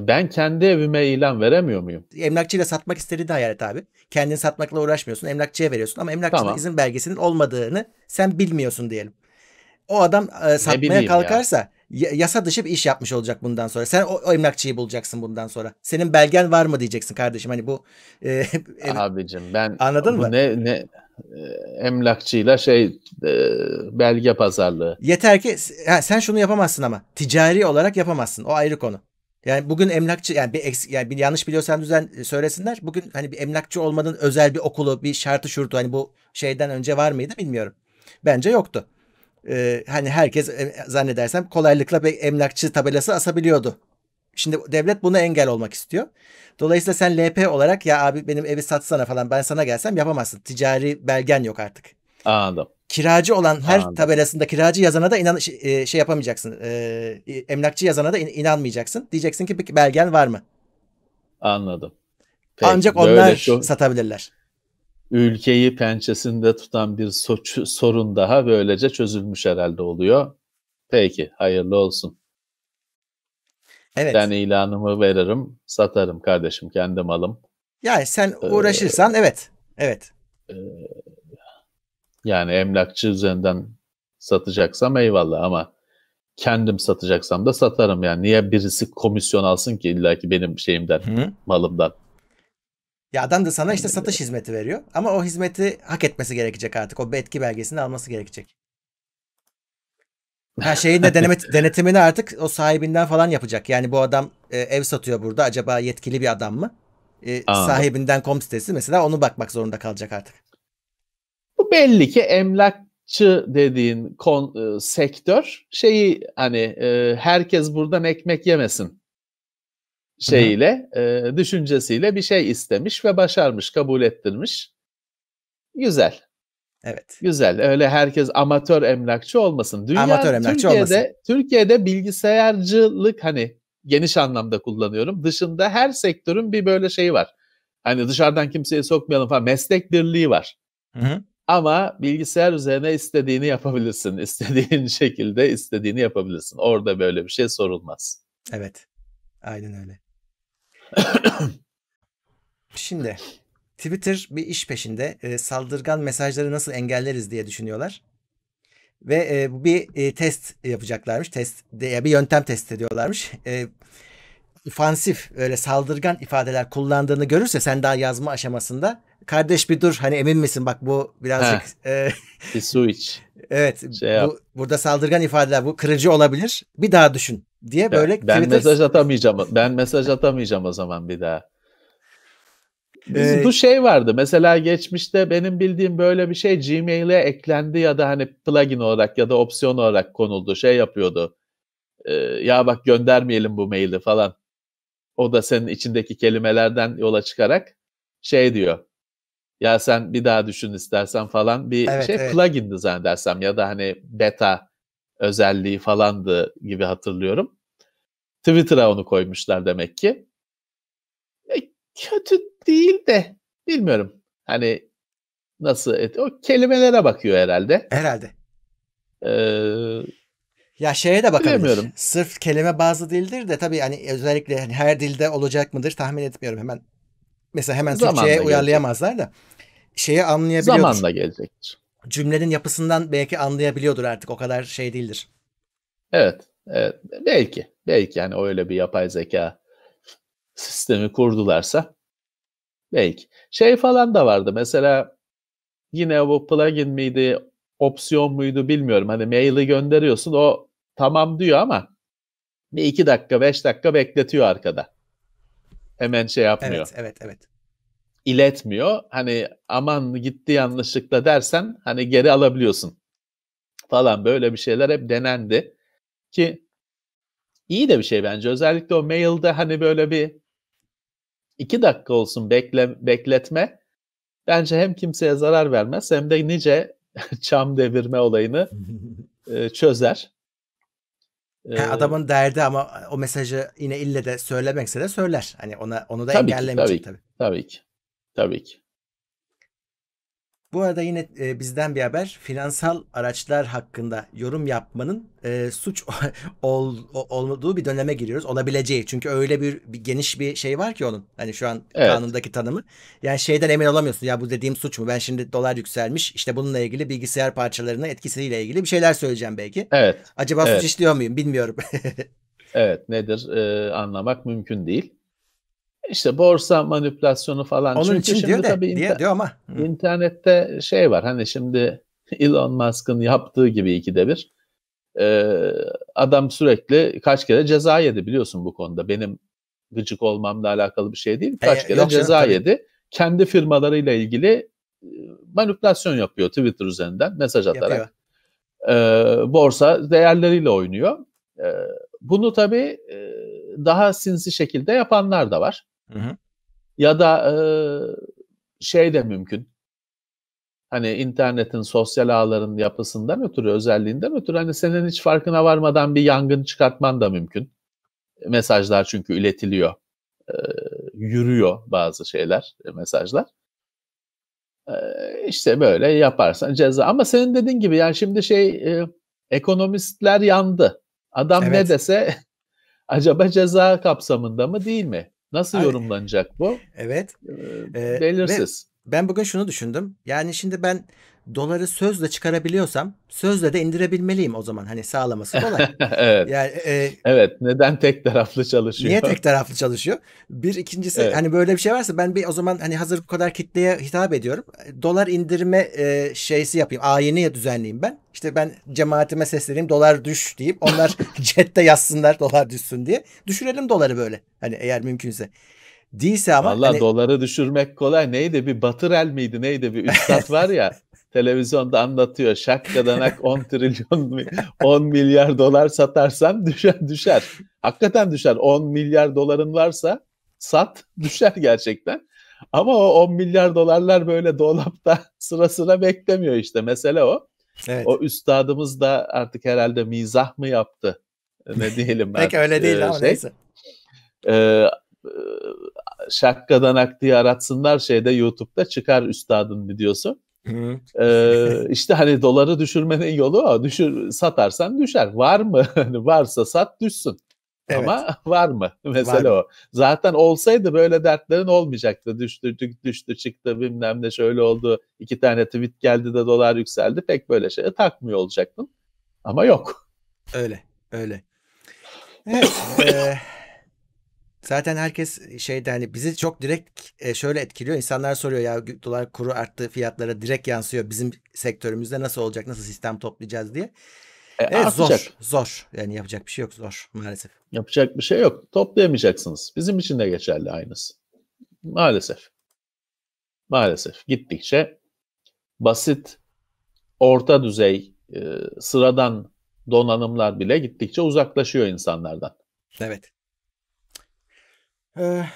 Ben kendi evime ilan veremiyor muyum? Emlakçıyla satmak istediğini hayal et abi. Kendini satmakla uğraşmıyorsun. Emlakçıya veriyorsun ama emlakçının tamam. izin belgesinin olmadığını sen bilmiyorsun diyelim. O adam e, satmaya kalkarsa ya yasa dışı bir iş yapmış olacak bundan sonra. Sen o, o emlakçıyı bulacaksın bundan sonra. Senin belgen var mı diyeceksin kardeşim. Hani bu e, *laughs* abicim ben anladın mı? Ne ne e, emlakçıyla şey e, belge pazarlığı. Yeter ki ha, sen şunu yapamazsın ama ticari olarak yapamazsın. O ayrı konu. Yani bugün emlakçı yani bir, eks, yani bir yanlış biliyorsan düzen e, söylesinler. Bugün hani bir emlakçı olmanın özel bir okulu, bir şartı şurtu hani bu şeyden önce var mıydı bilmiyorum. Bence yoktu e, hani herkes e, zannedersem kolaylıkla bir emlakçı tabelası asabiliyordu. Şimdi devlet buna engel olmak istiyor. Dolayısıyla sen LP olarak ya abi benim evi satsana falan ben sana gelsem yapamazsın. Ticari belgen yok artık. Anladım. Kiracı olan her Anladım. tabelasında kiracı yazana da inan şey, e, şey yapamayacaksın. E, emlakçı yazana da in, inanmayacaksın. Diyeceksin ki belgen var mı? Anladım. Peki, Ancak onlar çok... satabilirler ülkeyi pençesinde tutan bir so- sorun daha böylece çözülmüş herhalde oluyor. Peki, hayırlı olsun. Evet. Ben ilanımı veririm, satarım kardeşim, kendim alım Yani sen ee, uğraşırsan ee, evet, evet. E, yani emlakçı üzerinden satacaksam eyvallah ama kendim satacaksam da satarım yani. Niye birisi komisyon alsın ki illaki benim şeyimden, Hı. malımdan? Ya adam da sana işte satış hizmeti veriyor. Ama o hizmeti hak etmesi gerekecek artık. O etki belgesini alması gerekecek. Her *laughs* şeyin de deneme, denetimini artık o sahibinden falan yapacak. Yani bu adam e, ev satıyor burada. Acaba yetkili bir adam mı? E, sahibinden kom sitesi mesela onu bakmak zorunda kalacak artık. Bu belli ki emlakçı dediğin kon, e, sektör şeyi hani e, herkes buradan ekmek yemesin şeyiyle, e, düşüncesiyle bir şey istemiş ve başarmış, kabul ettirmiş. Güzel. Evet. Güzel. Öyle herkes amatör emlakçı olmasın. Dünya amatör emlakçı Türkiye'de olmasın. Türkiye'de bilgisayarcılık hani geniş anlamda kullanıyorum. Dışında her sektörün bir böyle şeyi var. Hani dışarıdan kimseyi sokmayalım falan meslek birliği var. Hı hı. Ama bilgisayar üzerine istediğini yapabilirsin. *laughs* İstediğin şekilde istediğini yapabilirsin. Orada böyle bir şey sorulmaz. Evet. Aynen öyle. *coughs* Şimdi Twitter bir iş peşinde. E, saldırgan mesajları nasıl engelleriz diye düşünüyorlar. Ve e, bir e, test yapacaklarmış. Test diye bir yöntem test ediyorlarmış. E, fansif öyle saldırgan ifadeler kullandığını görürse sen daha yazma aşamasında kardeş bir dur hani emin misin bak bu birazcık e, bir su *laughs* evet. Şey bu, burada saldırgan ifadeler bu kırıcı olabilir. Bir daha düşün diye böyle ben Twitter... mesaj atamayacağım. Ben mesaj atamayacağım o zaman bir daha. ee, bu şey vardı. Mesela geçmişte benim bildiğim böyle bir şey Gmail'e eklendi ya da hani plugin olarak ya da opsiyon olarak konuldu. Şey yapıyordu. E, ya bak göndermeyelim bu maili falan. O da senin içindeki kelimelerden yola çıkarak şey diyor. Ya sen bir daha düşün istersen falan bir evet, şey evet. plugindi zannedersem ya da hani beta özelliği falandı gibi hatırlıyorum. Twitter'a onu koymuşlar demek ki. E, kötü değil de bilmiyorum. Hani nasıl et o kelimelere bakıyor herhalde. Herhalde. Ee, ya şeye de bakabilir. Sırf kelime bazı değildir de tabii hani özellikle hani her dilde olacak mıdır tahmin etmiyorum hemen. Mesela hemen Türkçe'ye uyarlayamazlar da. Şeyi anlayabiliyordur. Zamanla gelecektir cümlenin yapısından belki anlayabiliyordur artık o kadar şey değildir. Evet, evet belki belki yani öyle bir yapay zeka sistemi kurdularsa belki. Şey falan da vardı mesela yine bu plugin miydi opsiyon muydu bilmiyorum. Hani maili gönderiyorsun o tamam diyor ama bir iki dakika beş dakika bekletiyor arkada. Hemen şey yapmıyor. Evet evet evet iletmiyor. Hani aman gitti yanlışlıkla dersen hani geri alabiliyorsun falan böyle bir şeyler hep denendi. Ki iyi de bir şey bence. Özellikle o mailde hani böyle bir iki dakika olsun bekle, bekletme bence hem kimseye zarar vermez hem de nice *laughs* çam devirme olayını *laughs* e, çözer. Ha, adamın derdi ama o mesajı yine ille de söylemekse de söyler. Hani ona onu da tabii engellemeyecek ki, tabii. Tabii ki. Tabii ki. Bu arada yine e, bizden bir haber finansal araçlar hakkında yorum yapmanın e, suç *laughs* ol, olduğu bir döneme giriyoruz. Olabileceği çünkü öyle bir, bir geniş bir şey var ki onun hani şu an evet. kanundaki tanımı. Yani şeyden emin olamıyorsun ya bu dediğim suç mu ben şimdi dolar yükselmiş işte bununla ilgili bilgisayar parçalarının etkisiyle ilgili bir şeyler söyleyeceğim belki. Evet. Acaba evet. suç işliyor muyum bilmiyorum. *laughs* evet nedir ee, anlamak mümkün değil. İşte borsa manipülasyonu falan. Onun Çünkü için şimdi diyor, de, tabii diye, inter- diyor ama. Hı. internette şey var hani şimdi *laughs* Elon Musk'ın yaptığı gibi ikide bir. Ee, adam sürekli kaç kere ceza yedi biliyorsun bu konuda. Benim gıcık olmamla alakalı bir şey değil. E, kaç e, kere ceza canım, yedi. Tabii. Kendi firmalarıyla ilgili e, manipülasyon yapıyor Twitter üzerinden mesaj atarak. Yapıyor. E, borsa değerleriyle oynuyor. Ee, bunu tabii daha sinsi şekilde yapanlar da var. Hı hı. Ya da e, şey de mümkün. Hani internetin, sosyal ağların yapısından ötürü, özelliğinden ötürü hani senin hiç farkına varmadan bir yangın çıkartman da mümkün. Mesajlar çünkü iletiliyor. E, yürüyor bazı şeyler, e, mesajlar. E, işte böyle yaparsan ceza. Ama senin dediğin gibi yani şimdi şey e, ekonomistler yandı. Adam evet. ne dese *laughs* acaba ceza kapsamında mı değil mi? Nasıl Ay, yorumlanacak bu? Evet. Ee, ee belirsiz. Ve ben bugün şunu düşündüm. Yani şimdi ben doları sözle çıkarabiliyorsam sözle de indirebilmeliyim o zaman. Hani sağlaması kolay. *laughs* evet. Yani, e, evet. Neden tek taraflı çalışıyor? Niye tek taraflı çalışıyor? Bir ikincisi evet. hani böyle bir şey varsa ben bir o zaman hani hazır bu kadar kitleye hitap ediyorum. Dolar indirme e, şeysi yapayım. Ayini düzenleyeyim ben. İşte ben cemaatime sesleneyim dolar düş deyip onlar *laughs* *laughs* chatte yazsınlar dolar düşsün diye. Düşürelim doları böyle. Hani eğer mümkünse değilse ama. Valla hani... doları düşürmek kolay. Neydi bir Batırel miydi neydi bir üstad var ya televizyonda anlatıyor. Şakkadanak 10 trilyon 10 milyar dolar satarsam düşer düşer. Hakikaten düşer. 10 milyar doların varsa sat düşer gerçekten. Ama o 10 milyar dolarlar böyle dolapta *laughs* sıra sıra beklemiyor işte. Mesele o. Evet. O üstadımız da artık herhalde mizah mı yaptı? E, ne diyelim ben. *laughs* Peki öyle değil ee, ama şey. neyse. Ee, şakkadan aktiği aratsınlar şeyde YouTube'da çıkar üstadın videosu ee, işte hani doları düşürmenin yolu o. Düşür, satarsan düşer. Var mı? *laughs* Hani varsa sat düşsün. Evet. Ama *laughs* var mı? Mesela var. o. Zaten olsaydı böyle dertlerin olmayacaktı. Düştü, düştü, düştü çıktı bilmem ne şöyle oldu. İki tane tweet geldi de dolar yükseldi. Pek böyle şey takmıyor olacaktın. Ama yok. Öyle, öyle. *laughs* Evet, e, Zaten herkes şeyde hani bizi çok direkt e, şöyle etkiliyor. İnsanlar soruyor ya dolar kuru arttı fiyatlara direkt yansıyor. Bizim sektörümüzde nasıl olacak? Nasıl sistem toplayacağız diye. E, evet, artacak. zor. Zor. Yani yapacak bir şey yok. Zor maalesef. Yapacak bir şey yok. Toplayamayacaksınız. Bizim için de geçerli aynısı. Maalesef. Maalesef gittikçe basit, orta düzey, e, sıradan donanımlar bile gittikçe uzaklaşıyor insanlardan. Evet. Eh,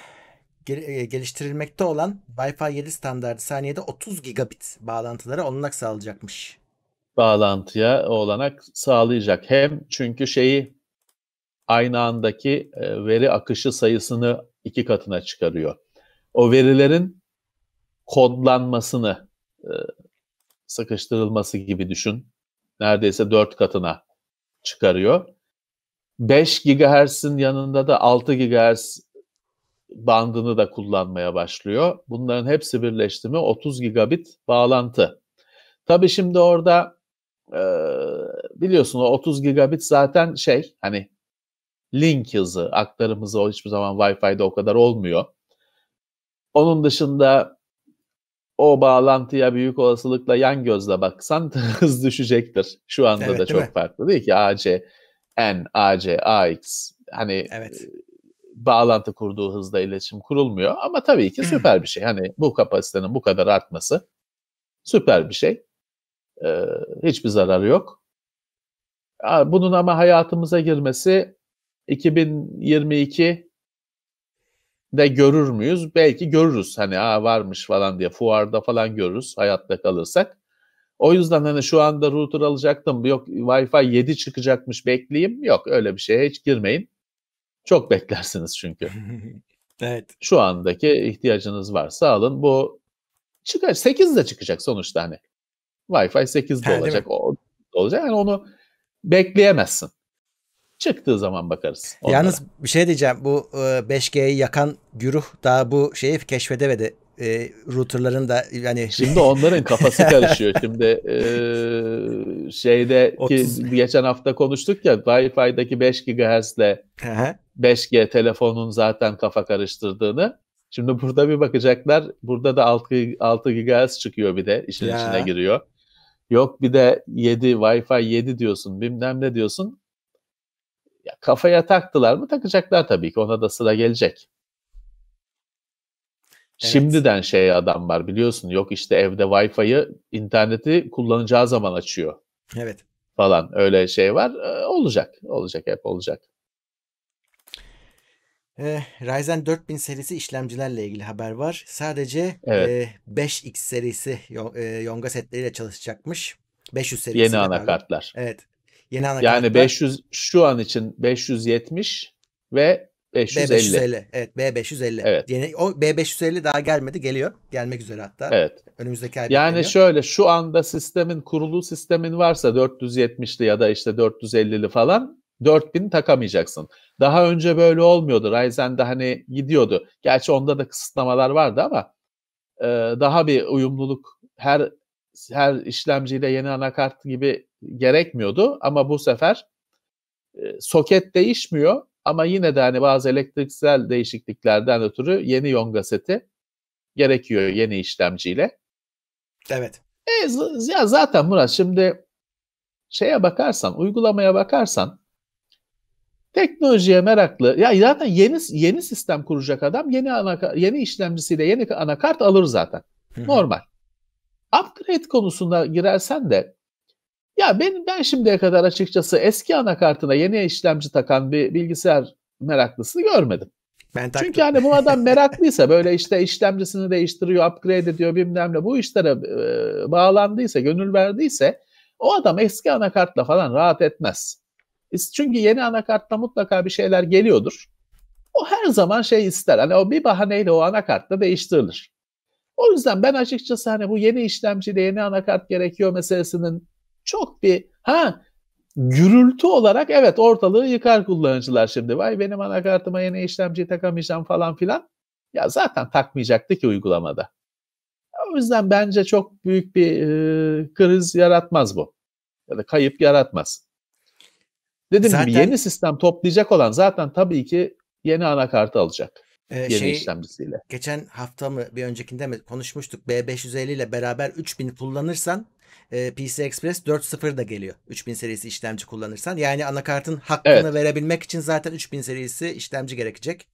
e, geliştirilmekte olan Wi-Fi 7 standartı saniyede 30 gigabit bağlantılara olanak sağlayacakmış. Bağlantıya olanak sağlayacak. Hem çünkü şeyi aynı andaki e, veri akışı sayısını iki katına çıkarıyor. O verilerin kodlanmasını e, sıkıştırılması gibi düşün. Neredeyse dört katına çıkarıyor. 5 GHz'in yanında da 6 GHz bandını da kullanmaya başlıyor. Bunların hepsi birleşti mi 30 gigabit bağlantı. Tabii şimdi orada e, biliyorsun o 30 gigabit zaten şey hani link hızı aktarım hızı o hiçbir zaman Wi-Fi'de o kadar olmuyor. Onun dışında o bağlantıya büyük olasılıkla yan gözle baksan *laughs* hız düşecektir. Şu anda evet, da çok mi? farklı değil ki AC, N, AC, AX hani evet bağlantı kurduğu hızda iletişim kurulmuyor. Ama tabii ki hmm. süper bir şey. Hani bu kapasitenin bu kadar artması süper bir şey. Ee, hiçbir zararı yok. Bunun ama hayatımıza girmesi 2022 de görür müyüz? Belki görürüz. Hani Aa, varmış falan diye fuarda falan görürüz hayatta kalırsak. O yüzden hani şu anda router alacaktım. Yok Wi-Fi 7 çıkacakmış bekleyeyim. Yok öyle bir şeye hiç girmeyin. Çok beklersiniz çünkü. *laughs* evet. Şu andaki ihtiyacınız varsa alın. Bu çıkar 8 de çıkacak sonuçta hani. Wi-Fi 8 de olacak. O olacak. Yani onu bekleyemezsin. Çıktığı zaman bakarız. Onlara. Yalnız bir şey diyeceğim. Bu 5G'yi yakan güruh daha bu şeyi keşfedemedi e, routerların da yani şimdi onların kafası *laughs* karışıyor şimdi e, şeyde ki geçen hafta konuştuk ya Wi-Fi'deki 5 GHz'le 5G telefonun zaten kafa karıştırdığını şimdi burada bir bakacaklar burada da 6, 6 GHz çıkıyor bir de işin ya. içine giriyor yok bir de 7 Wi-Fi 7 diyorsun bilmem ne diyorsun ya, kafaya taktılar mı takacaklar tabii ki ona da sıra gelecek Evet. Şimdiden şey adam var biliyorsun yok işte evde Wi-Fi'yi interneti kullanacağı zaman açıyor. Evet. Falan öyle şey var. Ee, olacak. Olacak hep olacak. E, Ryzen 4000 serisi işlemcilerle ilgili haber var. Sadece evet. e, eh, 5X serisi eh, yonga setleriyle çalışacakmış. 500 serisi. Yeni anakartlar. Var. Evet. Yeni anakartlar. Yani 500 şu an için 570 ve 550. B550. Evet B550. Evet. Yani o B550 daha gelmedi geliyor. Gelmek üzere hatta. Evet. Önümüzdeki ay. Yani geliyor. şöyle şu anda sistemin kurulu sistemin varsa 470'li ya da işte 450'li falan 4000 takamayacaksın. Daha önce böyle olmuyordu. Ryzen'de hani gidiyordu. Gerçi onda da kısıtlamalar vardı ama e, daha bir uyumluluk her her işlemciyle yeni anakart gibi gerekmiyordu ama bu sefer e, soket değişmiyor ama yine de hani bazı elektriksel değişikliklerden ötürü yeni Yonga seti gerekiyor yeni işlemciyle. Evet. E, ya zaten Murat şimdi şeye bakarsan, uygulamaya bakarsan teknolojiye meraklı. Ya zaten yeni yeni sistem kuracak adam yeni ana, yeni işlemcisiyle yeni anakart alır zaten. Normal. Upgrade konusunda girersen de ya ben, ben şimdiye kadar açıkçası eski anakartına yeni işlemci takan bir bilgisayar meraklısını görmedim. Ben taktım. Çünkü hani bu adam meraklıysa böyle işte işlemcisini değiştiriyor, upgrade ediyor bilmem ne bu işlere e, bağlandıysa, gönül verdiyse o adam eski anakartla falan rahat etmez. Çünkü yeni anakartla mutlaka bir şeyler geliyordur. O her zaman şey ister. Hani o bir bahaneyle o anakartla değiştirilir. O yüzden ben açıkçası hani bu yeni işlemciyle yeni anakart gerekiyor meselesinin çok bir ha gürültü olarak evet ortalığı yıkar kullanıcılar şimdi. Vay benim anakartıma yeni işlemci takamayacağım falan filan. Ya zaten takmayacaktı ki uygulamada. O yüzden bence çok büyük bir e, kriz yaratmaz bu. Ya da kayıp yaratmaz. Dedim zaten, gibi yeni sistem toplayacak olan zaten tabii ki yeni anakartı alacak. E, yeni şey, işlemcisiyle. Geçen hafta mı bir öncekinde mi konuşmuştuk B550 ile beraber 3000 kullanırsan e, ee, PC Express 4.0 da geliyor. 3000 serisi işlemci kullanırsan. Yani anakartın hakkını evet. verebilmek için zaten 3000 serisi işlemci gerekecek.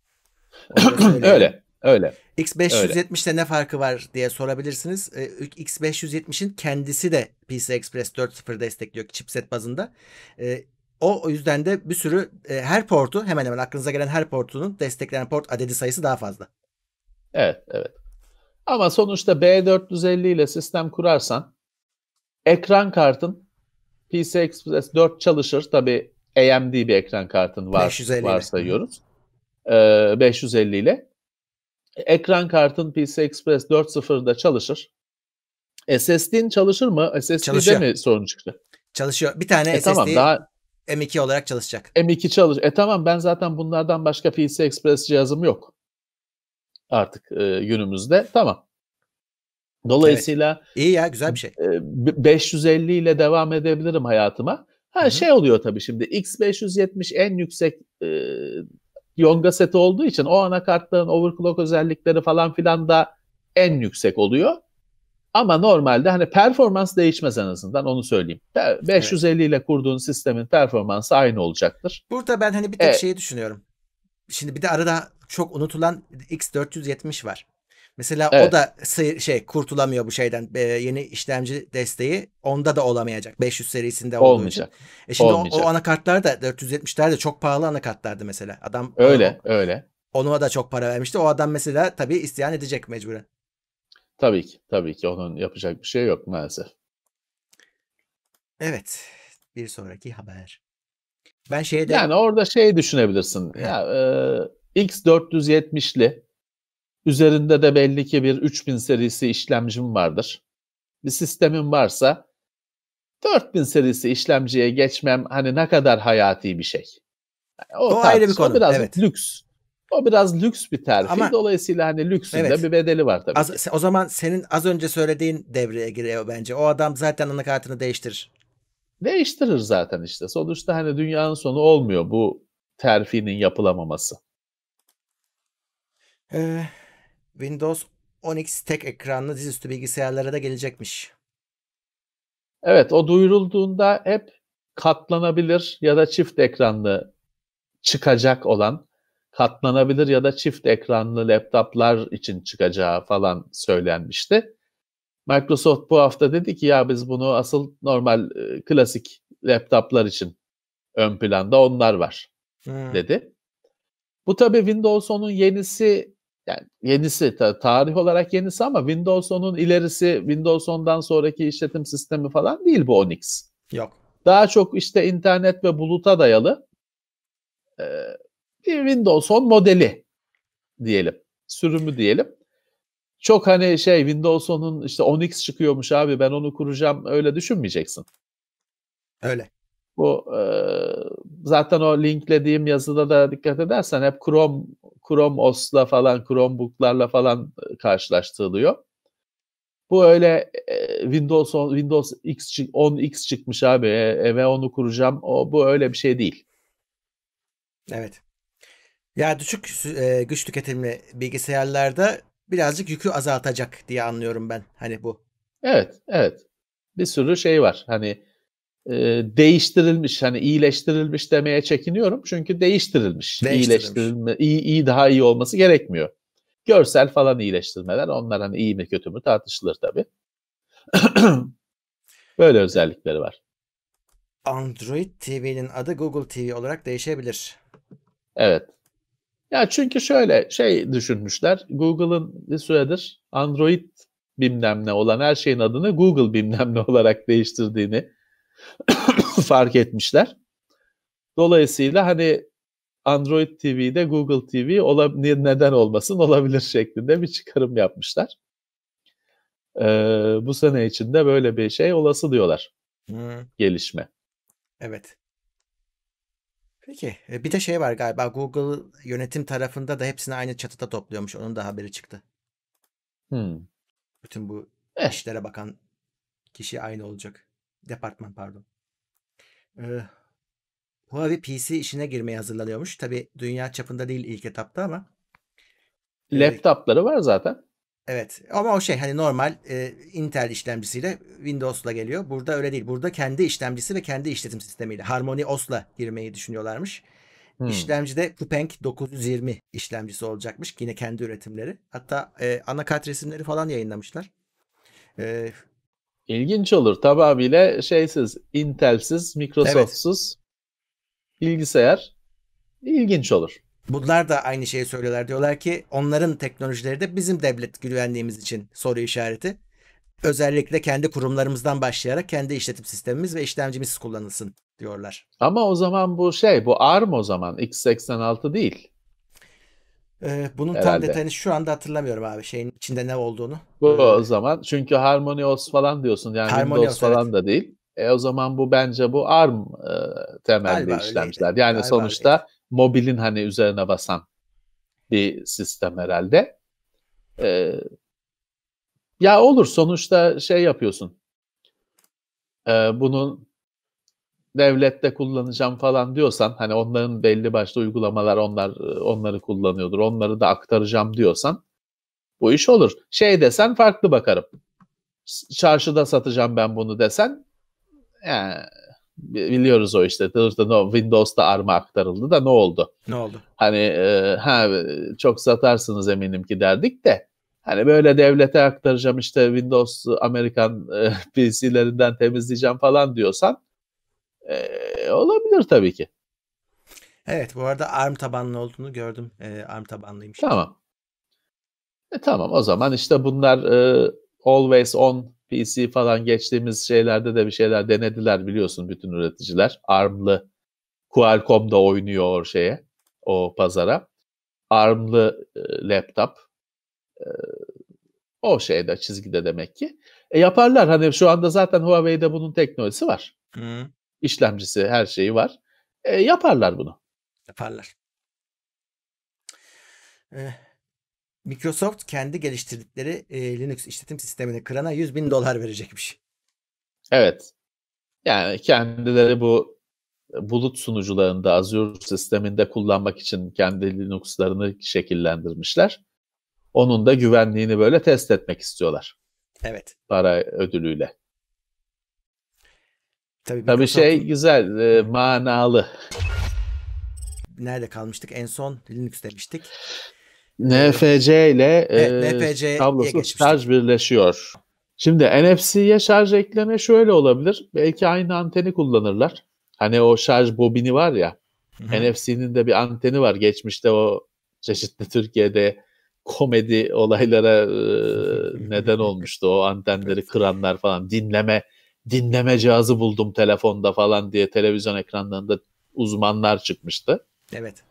*clears throat* öyle. Öyle. X570'te ne farkı var diye sorabilirsiniz. E, ee, X570'in kendisi de PC Express 4.0 destekliyor chipset bazında. E, o yüzden de bir sürü e, her portu hemen hemen aklınıza gelen her portunun desteklenen port adedi sayısı daha fazla. Evet, evet. Ama sonuçta B450 ile sistem kurarsan Ekran kartın PCI Express 4 çalışır. Tabi AMD bir ekran kartın var 550 varsayıyoruz. Ee, 550 ile. Ekran kartın PCI Express 4.0'da çalışır. SSD'in çalışır mı? SSD'de mi sorun çıktı? Çalışıyor. Bir tane e, SSD tamam, daha M2 olarak çalışacak. M2 çalış. E tamam ben zaten bunlardan başka PCI Express cihazım yok. Artık e, günümüzde. Tamam. Dolayısıyla evet. iyi ya güzel bir şey. 550 e, ile devam edebilirim hayatıma. Ha Hı-hı. şey oluyor tabii şimdi X570 en yüksek e, yonga seti olduğu için o anakartların overclock özellikleri falan filan da en yüksek oluyor. Ama normalde hani performans değişmez en azından onu söyleyeyim. 550 ile kurduğun sistemin performansı aynı olacaktır. Burada ben hani bir tek evet. şeyi düşünüyorum. Şimdi bir de arada çok unutulan X470 var. Mesela evet. o da şey kurtulamıyor bu şeyden. E, yeni işlemci desteği onda da olamayacak. 500 serisinde olduğu olmayacak. için. E şimdi olmayacak. O, o anakartlar da 470'ler de çok pahalı anakartlardı mesela. Adam Öyle, o, öyle. Ona da çok para vermişti. O adam mesela tabii isyan edecek mecburen. Tabii ki, tabii ki onun yapacak bir şey yok maalesef. Evet. Bir sonraki haber. Ben şeyde Yani orada şey düşünebilirsin. Ya, ya e, X470'li Üzerinde de belli ki bir 3000 serisi işlemcim vardır. Bir sistemin varsa 4000 serisi işlemciye geçmem hani ne kadar hayati bir şey. o, o ayrı bir konu. O biraz evet. lüks. O biraz lüks bir terfi. Ama, Dolayısıyla hani lüksün evet. de bir bedeli var tabii. Az, O zaman senin az önce söylediğin devreye giriyor bence. O adam zaten anakartını değiştirir. Değiştirir zaten işte. Sonuçta hani dünyanın sonu olmuyor bu terfinin yapılamaması. Ee, Windows 10X tek ekranlı dizüstü bilgisayarlara da gelecekmiş. Evet o duyurulduğunda hep katlanabilir ya da çift ekranlı çıkacak olan katlanabilir ya da çift ekranlı laptoplar için çıkacağı falan söylenmişti. Microsoft bu hafta dedi ki ya biz bunu asıl normal e, klasik laptoplar için ön planda onlar var dedi. Bu tabii Windows 10'un yenisi yani yenisi tarih olarak yenisi ama Windows 10'un ilerisi Windows 10'dan sonraki işletim sistemi falan değil bu Onyx. Yok. Daha çok işte internet ve buluta dayalı e, bir Windows 10 modeli diyelim. Sürümü diyelim. Çok hani şey Windows 10'un işte 10X çıkıyormuş abi ben onu kuracağım öyle düşünmeyeceksin. Öyle. Bu e, zaten o linklediğim yazıda da dikkat edersen hep Chrome Chrome OS'la falan, Chromebook'larla falan karşılaştırılıyor. Bu öyle Windows Windows X 10X çıkmış abi. E, eve onu kuracağım. O bu öyle bir şey değil. Evet. Ya düşük güç tüketimli bilgisayarlarda birazcık yükü azaltacak diye anlıyorum ben. Hani bu. Evet, evet. Bir sürü şey var. Hani e, değiştirilmiş hani iyileştirilmiş demeye çekiniyorum çünkü değiştirilmiş. İyileştirilme iyi, iyi daha iyi olması gerekmiyor. Görsel falan iyileştirmeler onlar hani iyi mi kötü mü tartışılır tabi *clears throat* Böyle özellikleri var. Android TV'nin adı Google TV olarak değişebilir. Evet. Ya çünkü şöyle şey düşünmüşler. Google'ın bir süredir Android bilmem ne olan her şeyin adını Google bilmem ne *laughs* olarak değiştirdiğini *coughs* fark etmişler. Dolayısıyla hani Android TV'de Google TV olabilir, neden olmasın olabilir şeklinde bir çıkarım yapmışlar. Ee, bu sene içinde böyle bir şey olası diyorlar. Hmm. Gelişme. Evet. Peki e, bir de şey var galiba Google yönetim tarafında da hepsini aynı çatıda topluyormuş. Onun da haberi çıktı. Hmm. Bütün bu eh. işlere bakan kişi aynı olacak departman pardon. Ee, Huawei PC işine girmeye hazırlanıyormuş. Tabi dünya çapında değil ilk etapta ama. Laptopları var zaten. Evet ama o şey hani normal e, Intel işlemcisiyle Windows'la geliyor. Burada öyle değil. Burada kendi işlemcisi ve kendi işletim sistemiyle Harmony OS'la girmeyi düşünüyorlarmış. Hmm. de Kupeng 920 işlemcisi olacakmış. Yine kendi üretimleri. Hatta e, anakart resimleri falan yayınlamışlar. E, İlginç olur. Tamamıyla şeysiz, Intel'siz, Microsoft'suz evet. bilgisayar ilginç olur. Bunlar da aynı şeyi söylüyorlar. Diyorlar ki onların teknolojileri de bizim devlet güvenliğimiz için soru işareti. Özellikle kendi kurumlarımızdan başlayarak kendi işletim sistemimiz ve işlemcimiz kullanılsın diyorlar. Ama o zaman bu şey bu ARM o zaman x86 değil. Ee, bunun Herhalde. tam detayını şu anda hatırlamıyorum abi şeyin içinde ne olduğunu. Bu ee, o zaman çünkü Harmonios falan diyorsun yani Harmonios, Windows falan evet. da değil. E o zaman bu bence bu ARM e, temelli Galiba işlemciler. Öyleydi. Yani Galiba sonuçta öyleydi. mobilin hani üzerine basan bir sistem herhalde. E, ya olur sonuçta şey yapıyorsun. E, bunun devlette kullanacağım falan diyorsan hani onların belli başlı uygulamalar onlar e, onları kullanıyordur. Onları da aktaracağım diyorsan bu iş olur. Şey desen farklı bakarım. Çarşıda satacağım ben bunu desen yani e, biliyoruz o işte. No, Windows'ta arma aktarıldı da ne oldu? Ne oldu? Hani e, ha, e, çok satarsınız eminim ki derdik de hani böyle devlete aktaracağım işte Windows Amerikan e, *laughs* PC'lerinden temizleyeceğim falan diyorsan ee, olabilir tabii ki. Evet bu arada ARM tabanlı olduğunu gördüm. Ee, ARM tabanlıymış. Tamam. E, tamam o zaman işte bunlar e, always on PC falan geçtiğimiz şeylerde de bir şeyler denediler biliyorsun bütün üreticiler. ARM'lı Qualcomm da oynuyor o şeye, o pazara. ARM'lı e, laptop e, o şeyde çizgide demek ki. E yaparlar hani şu anda zaten Huawei'de bunun teknolojisi var. Hı işlemcisi her şeyi var. E, yaparlar bunu. Yaparlar. Eh, Microsoft kendi geliştirdikleri e, Linux işletim sistemini kırana 100 bin dolar verecekmiş. Evet. Yani kendileri bu e, bulut sunucularında Azure sisteminde kullanmak için kendi Linux'larını şekillendirmişler. Onun da güvenliğini böyle test etmek istiyorlar. Evet. Para ödülüyle. Tabii, Tabii şey altın... güzel, e, manalı. Nerede kalmıştık? En son Linux demiştik. NFC ee, ile evet, e, kablosu şarj birleşiyor. Şimdi NFC'ye şarj ekleme şöyle olabilir. Belki aynı anteni kullanırlar. Hani o şarj bobini var ya. NFC'nin de bir anteni var. Geçmişte o çeşitli Türkiye'de komedi olaylara e, *laughs* neden olmuştu. O antenleri kıranlar falan dinleme dinleme cihazı buldum telefonda falan diye televizyon ekranlarında uzmanlar çıkmıştı. Evet.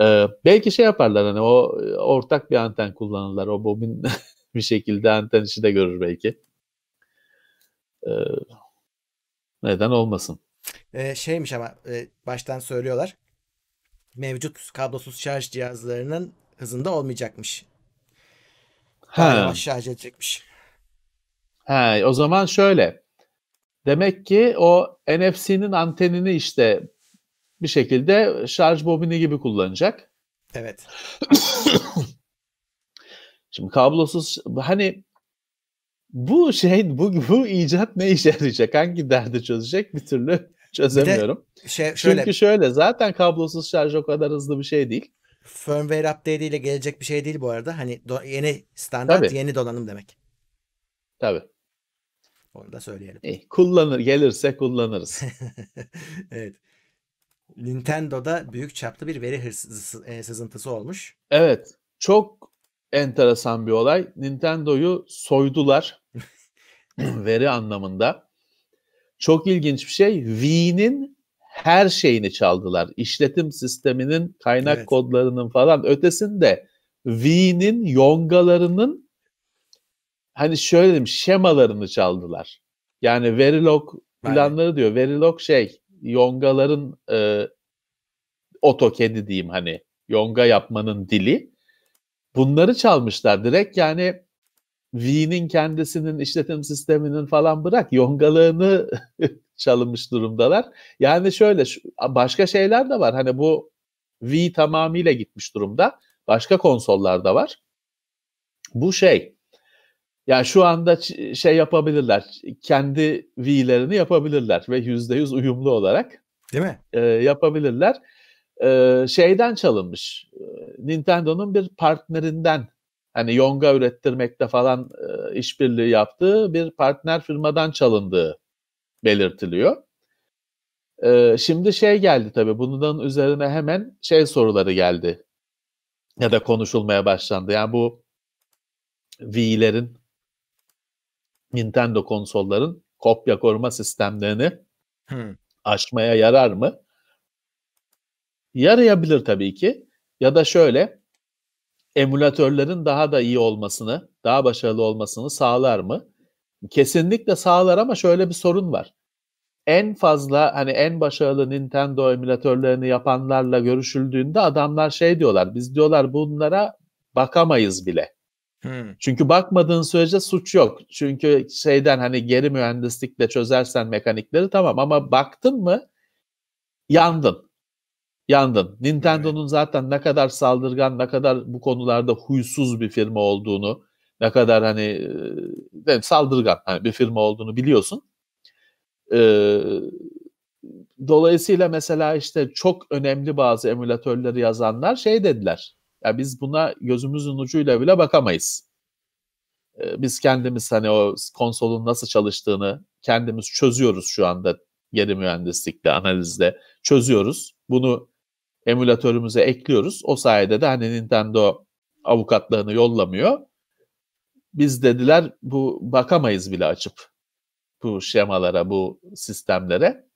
Ee, belki şey yaparlar hani o e, ortak bir anten kullanırlar. O bobin *laughs* bir şekilde anten işi de görür belki. Ee, neden olmasın? Ee, şeymiş ama e, baştan söylüyorlar. Mevcut kablosuz şarj cihazlarının hızında olmayacakmış. ha. şarj edecekmiş. Ha, o zaman şöyle. Demek ki o NFC'nin antenini işte bir şekilde şarj bobini gibi kullanacak. Evet. *coughs* Şimdi kablosuz hani bu şey bu, bu icat ne işe yarayacak? Hangi derdi çözecek? Bir türlü çözemiyorum. Bir şey, şöyle, Çünkü şöyle zaten kablosuz şarj o kadar hızlı bir şey değil. Firmware update ile gelecek bir şey değil bu arada. Hani do, yeni standart, Tabii. yeni donanım demek. Tabii. Onu da söyleyelim. E, kullanır gelirse kullanırız. *laughs* evet. Nintendo'da büyük çaplı bir veri hırsız, e, sızıntısı olmuş. Evet. Çok enteresan bir olay. Nintendo'yu soydular *laughs* veri anlamında. Çok ilginç bir şey. Wii'nin her şeyini çaldılar. İşletim sisteminin, kaynak evet. kodlarının falan ötesinde Wii'nin yongalarının hani şöyle dedim şemalarını çaldılar. Yani Verilog planları diyor. Verilog şey yongaların e, otokedi diyeyim hani yonga yapmanın dili. Bunları çalmışlar direkt yani V'nin kendisinin işletim sisteminin falan bırak yongalığını *laughs* çalınmış durumdalar. Yani şöyle başka şeyler de var. Hani bu V tamamıyla gitmiş durumda. Başka konsollar da var. Bu şey yani şu anda şey yapabilirler. Kendi V'lerini yapabilirler ve yüzde yüz uyumlu olarak. Değil mi? E, yapabilirler. E, şeyden çalınmış. Nintendo'nun bir partnerinden hani yonga ürettirmekte falan e, işbirliği yaptığı bir partner firmadan çalındığı belirtiliyor. E, şimdi şey geldi tabii bundan üzerine hemen şey soruları geldi ya da konuşulmaya başlandı. Yani bu V'lerin Nintendo konsolların kopya koruma sistemlerini hmm. aşmaya yarar mı? Yarayabilir tabii ki. Ya da şöyle emülatörlerin daha da iyi olmasını, daha başarılı olmasını sağlar mı? Kesinlikle sağlar ama şöyle bir sorun var. En fazla hani en başarılı Nintendo emülatörlerini yapanlarla görüşüldüğünde adamlar şey diyorlar. Biz diyorlar bunlara bakamayız bile. Hmm. Çünkü bakmadığın sürece suç yok. Çünkü şeyden hani geri mühendislikle çözersen mekanikleri tamam ama baktın mı yandın. Yandın. Nintendo'nun zaten ne kadar saldırgan, ne kadar bu konularda huysuz bir firma olduğunu, ne kadar hani e, saldırgan hani bir firma olduğunu biliyorsun. E, dolayısıyla mesela işte çok önemli bazı emülatörleri yazanlar şey dediler ya biz buna gözümüzün ucuyla bile bakamayız. Ee, biz kendimiz hani o konsolun nasıl çalıştığını kendimiz çözüyoruz şu anda yeni mühendislikte, analizde çözüyoruz. Bunu emülatörümüze ekliyoruz. O sayede de hani Nintendo avukatlarını yollamıyor. Biz dediler bu bakamayız bile açıp bu şemalara, bu sistemlere.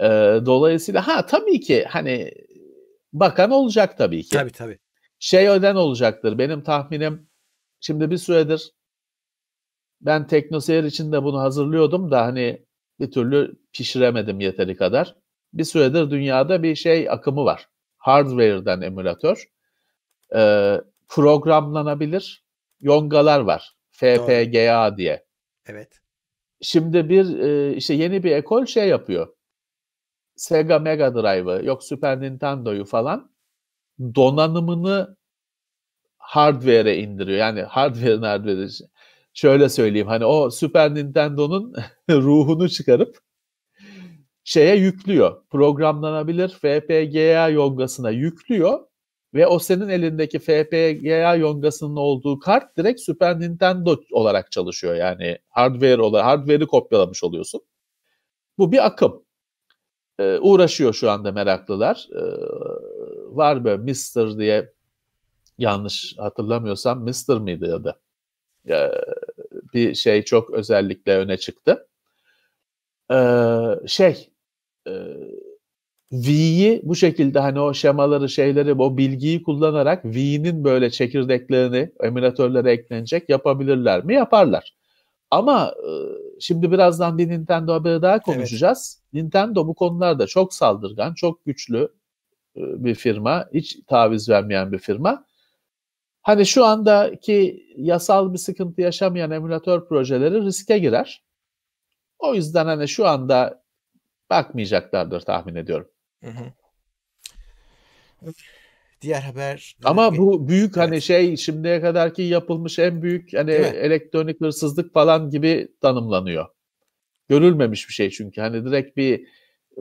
Ee, dolayısıyla ha tabii ki hani bakan olacak tabii ki. Tabii tabii şey öden olacaktır. Benim tahminim şimdi bir süredir ben teknoseyir için de bunu hazırlıyordum da hani bir türlü pişiremedim yeteri kadar. Bir süredir dünyada bir şey akımı var. Hardware'den emülatör. Ee, programlanabilir yongalar var. FPGA Doğru. diye. Evet. Şimdi bir e, işte yeni bir ekol şey yapıyor. Sega Mega Drive'ı, yok Super Nintendo'yu falan donanımını hardware'e indiriyor. Yani hardware'ın hardware'ı. Şöyle söyleyeyim hani o Super Nintendo'nun *laughs* ruhunu çıkarıp şeye yüklüyor. Programlanabilir FPGA yongasına yüklüyor ve o senin elindeki FPGA yongasının olduğu kart direkt Super Nintendo olarak çalışıyor. Yani hardware olarak hardware'i kopyalamış oluyorsun. Bu bir akım. Ee, uğraşıyor şu anda meraklılar. Ee, var böyle Mister diye yanlış hatırlamıyorsam Mister miydi ya da e, bir şey çok özellikle öne çıktı. E, şey e, V'yi bu şekilde hani o şemaları şeyleri o bilgiyi kullanarak V'nin böyle çekirdeklerini emülatörlere eklenecek yapabilirler mi? Yaparlar. Ama e, şimdi birazdan bir Nintendo haberi daha konuşacağız. Evet. Nintendo bu konularda çok saldırgan, çok güçlü. E, bir firma, hiç taviz vermeyen bir firma. Hani şu andaki yasal bir sıkıntı yaşamayan emülatör projeleri riske girer. O yüzden hani şu anda bakmayacaklardır tahmin ediyorum. Hı hı. Diğer haber. Ama bu büyük hani evet. hani şey şimdiye kadarki yapılmış en büyük hani elektronik hırsızlık falan gibi tanımlanıyor. Görülmemiş bir şey çünkü hani direkt bir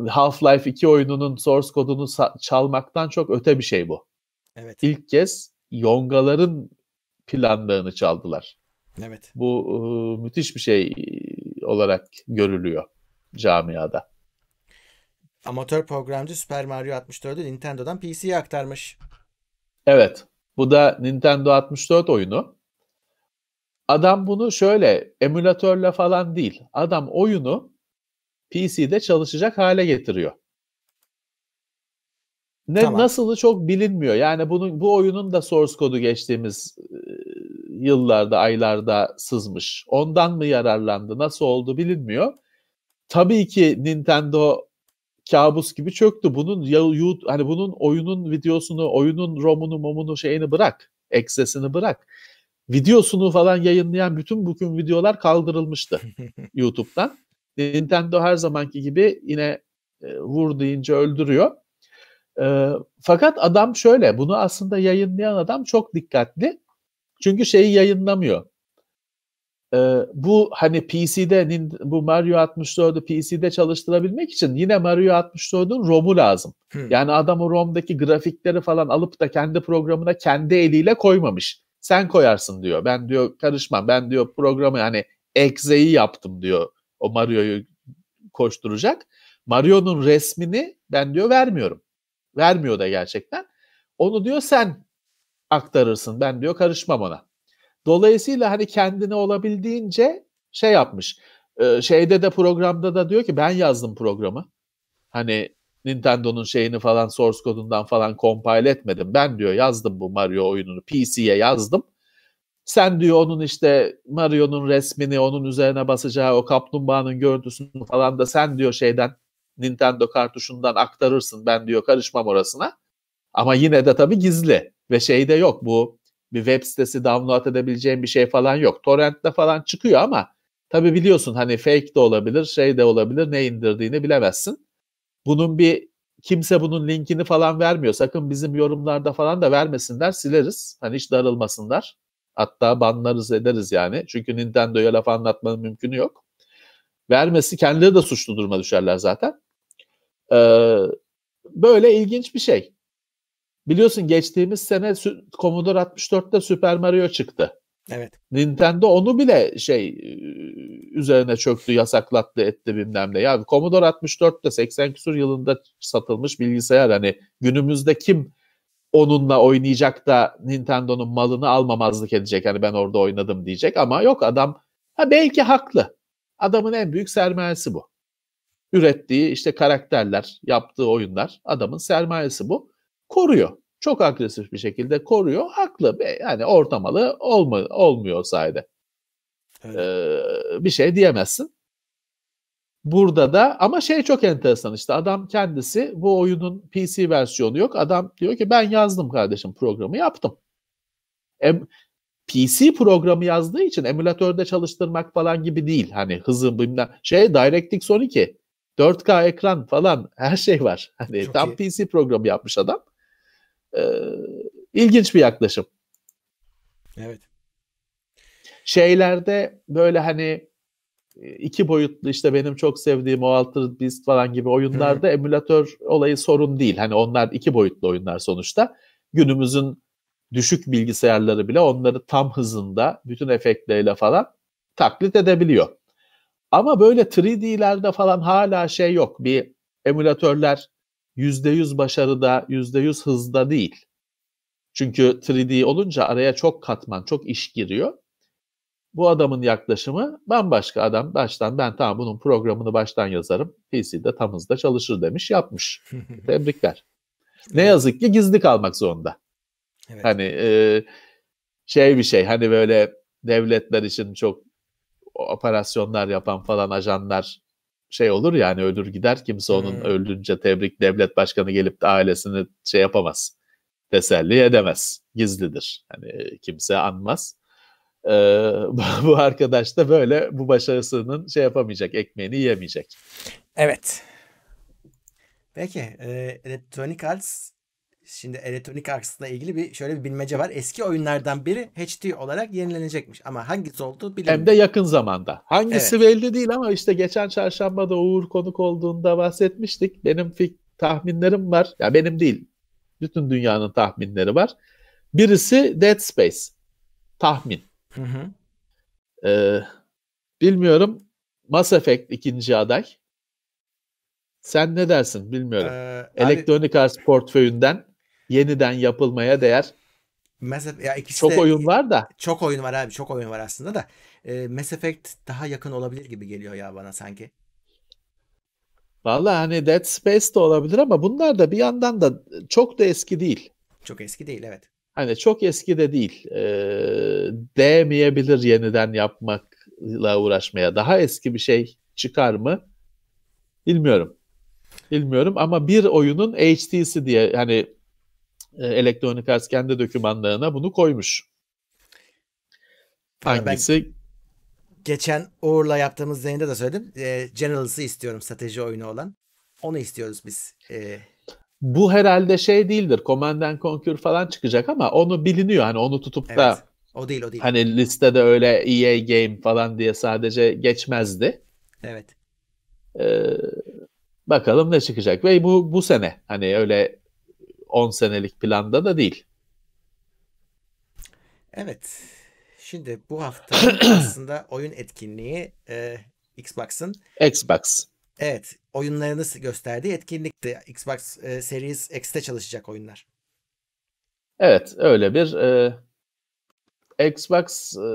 Half-Life 2 oyununun source kodunu çalmaktan çok öte bir şey bu. Evet. İlk kez yongaların planlarını çaldılar. Evet. Bu e, müthiş bir şey olarak görülüyor camiada. Amatör programcı Super Mario 64'ü Nintendo'dan PC'ye aktarmış. Evet. Bu da Nintendo 64 oyunu. Adam bunu şöyle emülatörle falan değil. Adam oyunu PC'de çalışacak hale getiriyor. Ne tamam. nasılı çok bilinmiyor. Yani bunun bu oyunun da source kodu geçtiğimiz e, yıllarda, aylarda sızmış. Ondan mı yararlandı, nasıl oldu bilinmiyor. Tabii ki Nintendo kabus gibi çöktü. Bunun ya, hani bunun oyunun videosunu, oyunun romunu, momunu şeyini bırak, eksesini bırak. Videosunu falan yayınlayan bütün bugün videolar kaldırılmıştı *laughs* YouTube'dan. Nintendo her zamanki gibi yine e, vur deyince öldürüyor. E, fakat adam şöyle bunu aslında yayınlayan adam çok dikkatli. Çünkü şeyi yayınlamıyor. E, bu hani PC'de bu Mario 64'ü PC'de çalıştırabilmek için yine Mario 64'ün ROM'u lazım. Hmm. Yani adam o ROM'daki grafikleri falan alıp da kendi programına kendi eliyle koymamış. Sen koyarsın diyor. Ben diyor karışmam. Ben diyor programı hani exe'yi yaptım diyor o Mario'yu koşturacak. Mario'nun resmini ben diyor vermiyorum. Vermiyor da gerçekten. Onu diyor sen aktarırsın. Ben diyor karışmam ona. Dolayısıyla hani kendine olabildiğince şey yapmış. Ee, şeyde de programda da diyor ki ben yazdım programı. Hani Nintendo'nun şeyini falan source kodundan falan compile etmedim. Ben diyor yazdım bu Mario oyununu PC'ye yazdım sen diyor onun işte Mario'nun resmini onun üzerine basacağı o kaplumbağanın görüntüsünü falan da sen diyor şeyden Nintendo kartuşundan aktarırsın ben diyor karışmam orasına. Ama yine de tabii gizli ve şey de yok bu bir web sitesi download edebileceğin bir şey falan yok. Torrent'te falan çıkıyor ama tabii biliyorsun hani fake de olabilir şey de olabilir ne indirdiğini bilemezsin. Bunun bir kimse bunun linkini falan vermiyor. Sakın bizim yorumlarda falan da vermesinler sileriz. Hani hiç darılmasınlar. Hatta banlarız ederiz yani. Çünkü Nintendo'ya laf anlatmanın mümkünü yok. Vermesi kendileri de suçlu duruma düşerler zaten. Ee, böyle ilginç bir şey. Biliyorsun geçtiğimiz sene Commodore 64'te Super Mario çıktı. Evet. Nintendo onu bile şey üzerine çöktü, yasaklattı, etti bilmem ne. Ya Commodore 64'te 80 küsur yılında satılmış bilgisayar hani günümüzde kim onunla oynayacak da Nintendo'nun malını almamazlık edecek. Hani ben orada oynadım diyecek ama yok adam ha belki haklı. Adamın en büyük sermayesi bu. Ürettiği işte karakterler, yaptığı oyunlar adamın sermayesi bu. Koruyor. Çok agresif bir şekilde koruyor. Haklı. Yani ortamalı olma, olmuyor o sayede. Evet. Ee, bir şey diyemezsin. Burada da ama şey çok enteresan işte adam kendisi bu oyunun PC versiyonu yok. Adam diyor ki ben yazdım kardeşim programı yaptım. E, PC programı yazdığı için emülatörde çalıştırmak falan gibi değil. Hani hızı bilmem şey DirectX 12 4K ekran falan her şey var. *laughs* Hani Çok tam iyi. PC programı yapmış adam. Ee, ilginç bir yaklaşım. Evet. Şeylerde böyle hani iki boyutlu işte benim çok sevdiğim o Altered Beast falan gibi oyunlarda Hı. emülatör olayı sorun değil. Hani onlar iki boyutlu oyunlar sonuçta. Günümüzün düşük bilgisayarları bile onları tam hızında bütün efektleriyle falan taklit edebiliyor. Ama böyle 3D'lerde falan hala şey yok. Bir emülatörler %100 başarıda, %100 hızda değil. Çünkü 3D olunca araya çok katman, çok iş giriyor bu adamın yaklaşımı bambaşka adam baştan ben tamam bunun programını baştan yazarım. PC'de tam hızda çalışır demiş yapmış. *laughs* Tebrikler. Ne yazık ki gizli kalmak zorunda. Evet. Hani e, şey bir şey hani böyle devletler için çok operasyonlar yapan falan ajanlar şey olur ya hani ölür gider kimse onun hmm. öldünce tebrik devlet başkanı gelip de ailesini şey yapamaz. Teselli edemez. Gizlidir. Hani e, kimse anmaz e, *laughs* bu arkadaş da böyle bu başarısının şey yapamayacak, ekmeğini yiyemeyecek. Evet. Peki, e, Electronic Arts şimdi Electronic Arts'la ilgili bir şöyle bir bilmece var. Eski oyunlardan biri HD olarak yenilenecekmiş ama hangisi oldu bilmiyorum. Hem de yakın zamanda. Hangisi evet. belli değil ama işte geçen çarşamba da Uğur konuk olduğunda bahsetmiştik. Benim fik tahminlerim var. Ya benim değil. Bütün dünyanın tahminleri var. Birisi Dead Space. Tahmin. Hı hı. Ee, bilmiyorum. Mass Effect ikinci aday. Sen ne dersin bilmiyorum. Ee, Electronic Arts portföyünden yeniden yapılmaya değer. Mesela ya ikisi çok de, oyun var da. Çok oyun var abi, çok oyun var aslında da. E, Mass Effect daha yakın olabilir gibi geliyor ya bana sanki. Vallahi hani Dead Space de olabilir ama bunlar da bir yandan da çok da eski değil. Çok eski değil evet hani çok eski de değil. E, değmeyebilir yeniden yapmakla uğraşmaya. Daha eski bir şey çıkar mı? Bilmiyorum. Bilmiyorum ama bir oyunun HD'si diye hani e, Electronic Arts kendi dokümanlarına bunu koymuş. Hangisi? Ben geçen Uğur'la yaptığımız yayında de söyledim. E, Generals'ı istiyorum strateji oyunu olan. Onu istiyoruz biz. E, bu herhalde şey değildir. Command Conquer falan çıkacak ama onu biliniyor. Hani onu tutup da evet. o değil o değil. Hani listede öyle EA Game falan diye sadece geçmezdi. Evet. Ee, bakalım ne çıkacak. Ve bu bu sene hani öyle 10 senelik planda da değil. Evet. Şimdi bu hafta *clears throat* aslında oyun etkinliği e, Xbox'ın Xbox Evet, oyunlarını gösterdiği etkinlikti. Xbox e, Series X'te çalışacak oyunlar. Evet, öyle bir e, Xbox e,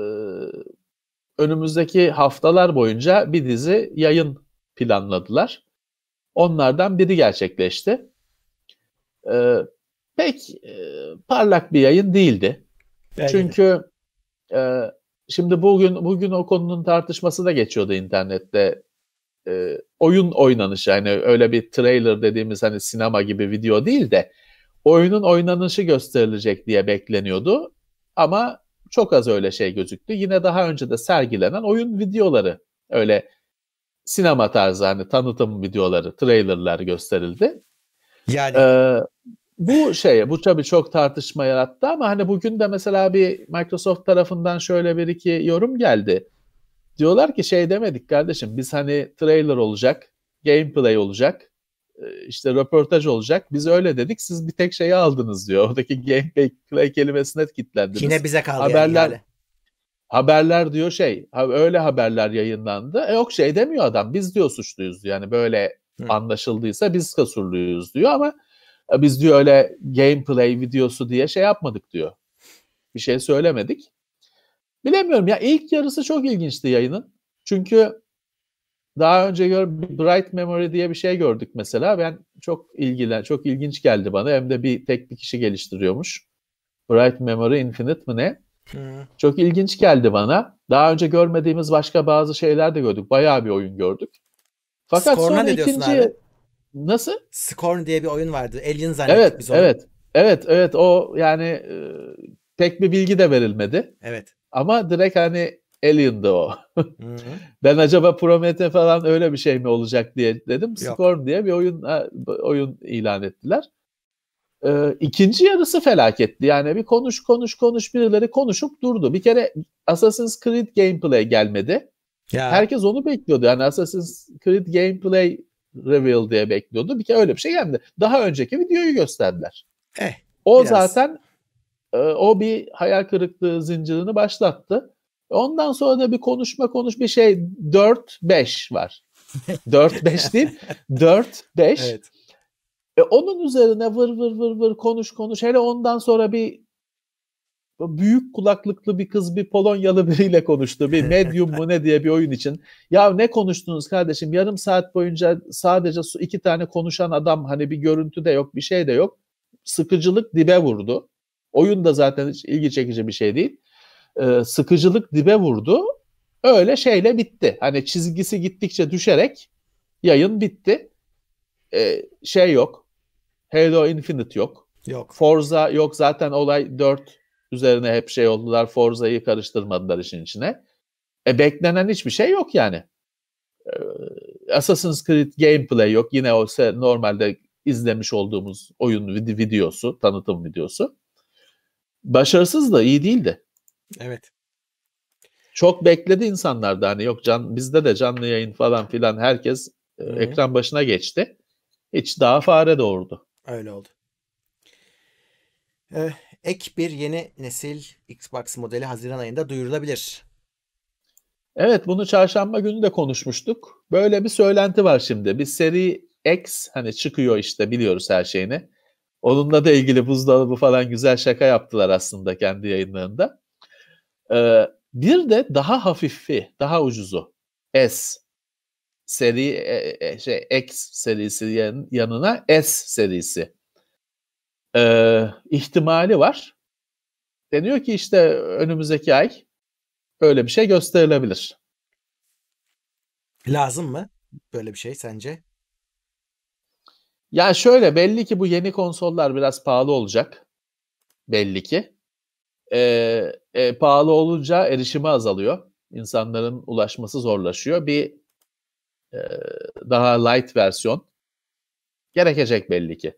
önümüzdeki haftalar boyunca bir dizi yayın planladılar. Onlardan biri gerçekleşti. E, pek e, parlak bir yayın değildi. Belki Çünkü de. e, şimdi bugün bugün o konunun tartışması da geçiyordu internette e, oyun oynanışı yani öyle bir trailer dediğimiz hani sinema gibi video değil de oyunun oynanışı gösterilecek diye bekleniyordu ama çok az öyle şey gözüktü. Yine daha önce de sergilenen oyun videoları öyle sinema tarzı hani tanıtım videoları, trailerlar gösterildi. Yani ee, bu şey bu tabii çok tartışma yarattı ama hani bugün de mesela bir Microsoft tarafından şöyle bir iki yorum geldi. Diyorlar ki şey demedik kardeşim biz hani trailer olacak, gameplay olacak, e, işte röportaj olacak. Biz öyle dedik siz bir tek şeyi aldınız diyor. Oradaki gameplay kelimesine kilitlendiniz. Yine bize kaldı Haberler, yani. Haberler diyor şey öyle haberler yayınlandı. E yok şey demiyor adam biz diyor suçluyuz yani böyle Hı. anlaşıldıysa biz kasurluyuz diyor ama e, biz diyor öyle gameplay videosu diye şey yapmadık diyor. Bir şey söylemedik. Bilemiyorum ya ilk yarısı çok ilginçti yayının. Çünkü daha önce gör Bright Memory diye bir şey gördük mesela. Ben çok ilgilen, çok ilginç geldi bana. Hem de bir tek bir kişi geliştiriyormuş. Bright Memory Infinite mi ne? Çok ilginç geldi bana. Daha önce görmediğimiz başka bazı şeyler de gördük. Bayağı bir oyun gördük. Fakat Scorn sonra ne ikinci abi? nasıl? Scorn diye bir oyun vardı. Alien zannettik evet, biz onu. Evet. Evet, evet o yani e, pek bir bilgi de verilmedi. Evet. Ama direkt hani Alien'dı o. *laughs* ben acaba Prometheus falan öyle bir şey mi olacak diye dedim. Yok. Scorn diye bir oyun oyun ilan ettiler. Ee, ikinci yarısı felaketti. Yani bir konuş konuş konuş birileri konuşup durdu. Bir kere Assassin's Creed gameplay gelmedi. Ya. Herkes onu bekliyordu. Yani Assassin's Creed gameplay reveal diye bekliyordu. Bir kere öyle bir şey gelmedi. Daha önceki videoyu gösterdiler. Eh, o biraz. zaten ee, o bir hayal kırıklığı zincirini başlattı. Ondan sonra da bir konuşma konuş bir şey 4-5 var. 4-5 *laughs* değil 4-5. Evet. E, onun üzerine vır vır vır vır konuş konuş. Hele ondan sonra bir büyük kulaklıklı bir kız bir Polonyalı biriyle konuştu. Bir medium mu ne diye bir oyun için. Ya ne konuştunuz kardeşim? Yarım saat boyunca sadece iki tane konuşan adam hani bir görüntü de yok bir şey de yok. Sıkıcılık dibe vurdu. Oyun da zaten hiç ilgi çekici bir şey değil. E, sıkıcılık dibe vurdu. Öyle şeyle bitti. Hani çizgisi gittikçe düşerek yayın bitti. E, şey yok. Halo Infinite yok. Yok. Forza yok. Zaten olay 4 üzerine hep şey oldular. Forza'yı karıştırmadılar işin içine. E beklenen hiçbir şey yok yani. Ee, Assassin's Creed gameplay yok. Yine olsa normalde izlemiş olduğumuz oyun videosu, tanıtım videosu başarısız da iyi değildi. Evet. Çok bekledi insanlar da hani yok can bizde de canlı yayın falan filan herkes Hı-hı. E, ekran başına geçti. Hiç daha fare doğurdu. Öyle oldu. Ee, ek bir yeni nesil Xbox modeli Haziran ayında duyurulabilir. Evet bunu çarşamba günü de konuşmuştuk. Böyle bir söylenti var şimdi. Bir seri X hani çıkıyor işte biliyoruz her şeyini. Onunla da ilgili buzdolabı falan güzel şaka yaptılar aslında kendi yayınlarında. Ee, bir de daha hafifi, daha ucuzu S seri e, e, şey X serisi yanına S serisi ee, ihtimali var. Deniyor ki işte önümüzdeki ay öyle bir şey gösterilebilir. Lazım mı böyle bir şey sence? Yani şöyle belli ki bu yeni konsollar biraz pahalı olacak. Belli ki. Ee, e, pahalı olunca erişimi azalıyor. İnsanların ulaşması zorlaşıyor. Bir e, daha light versiyon gerekecek belli ki.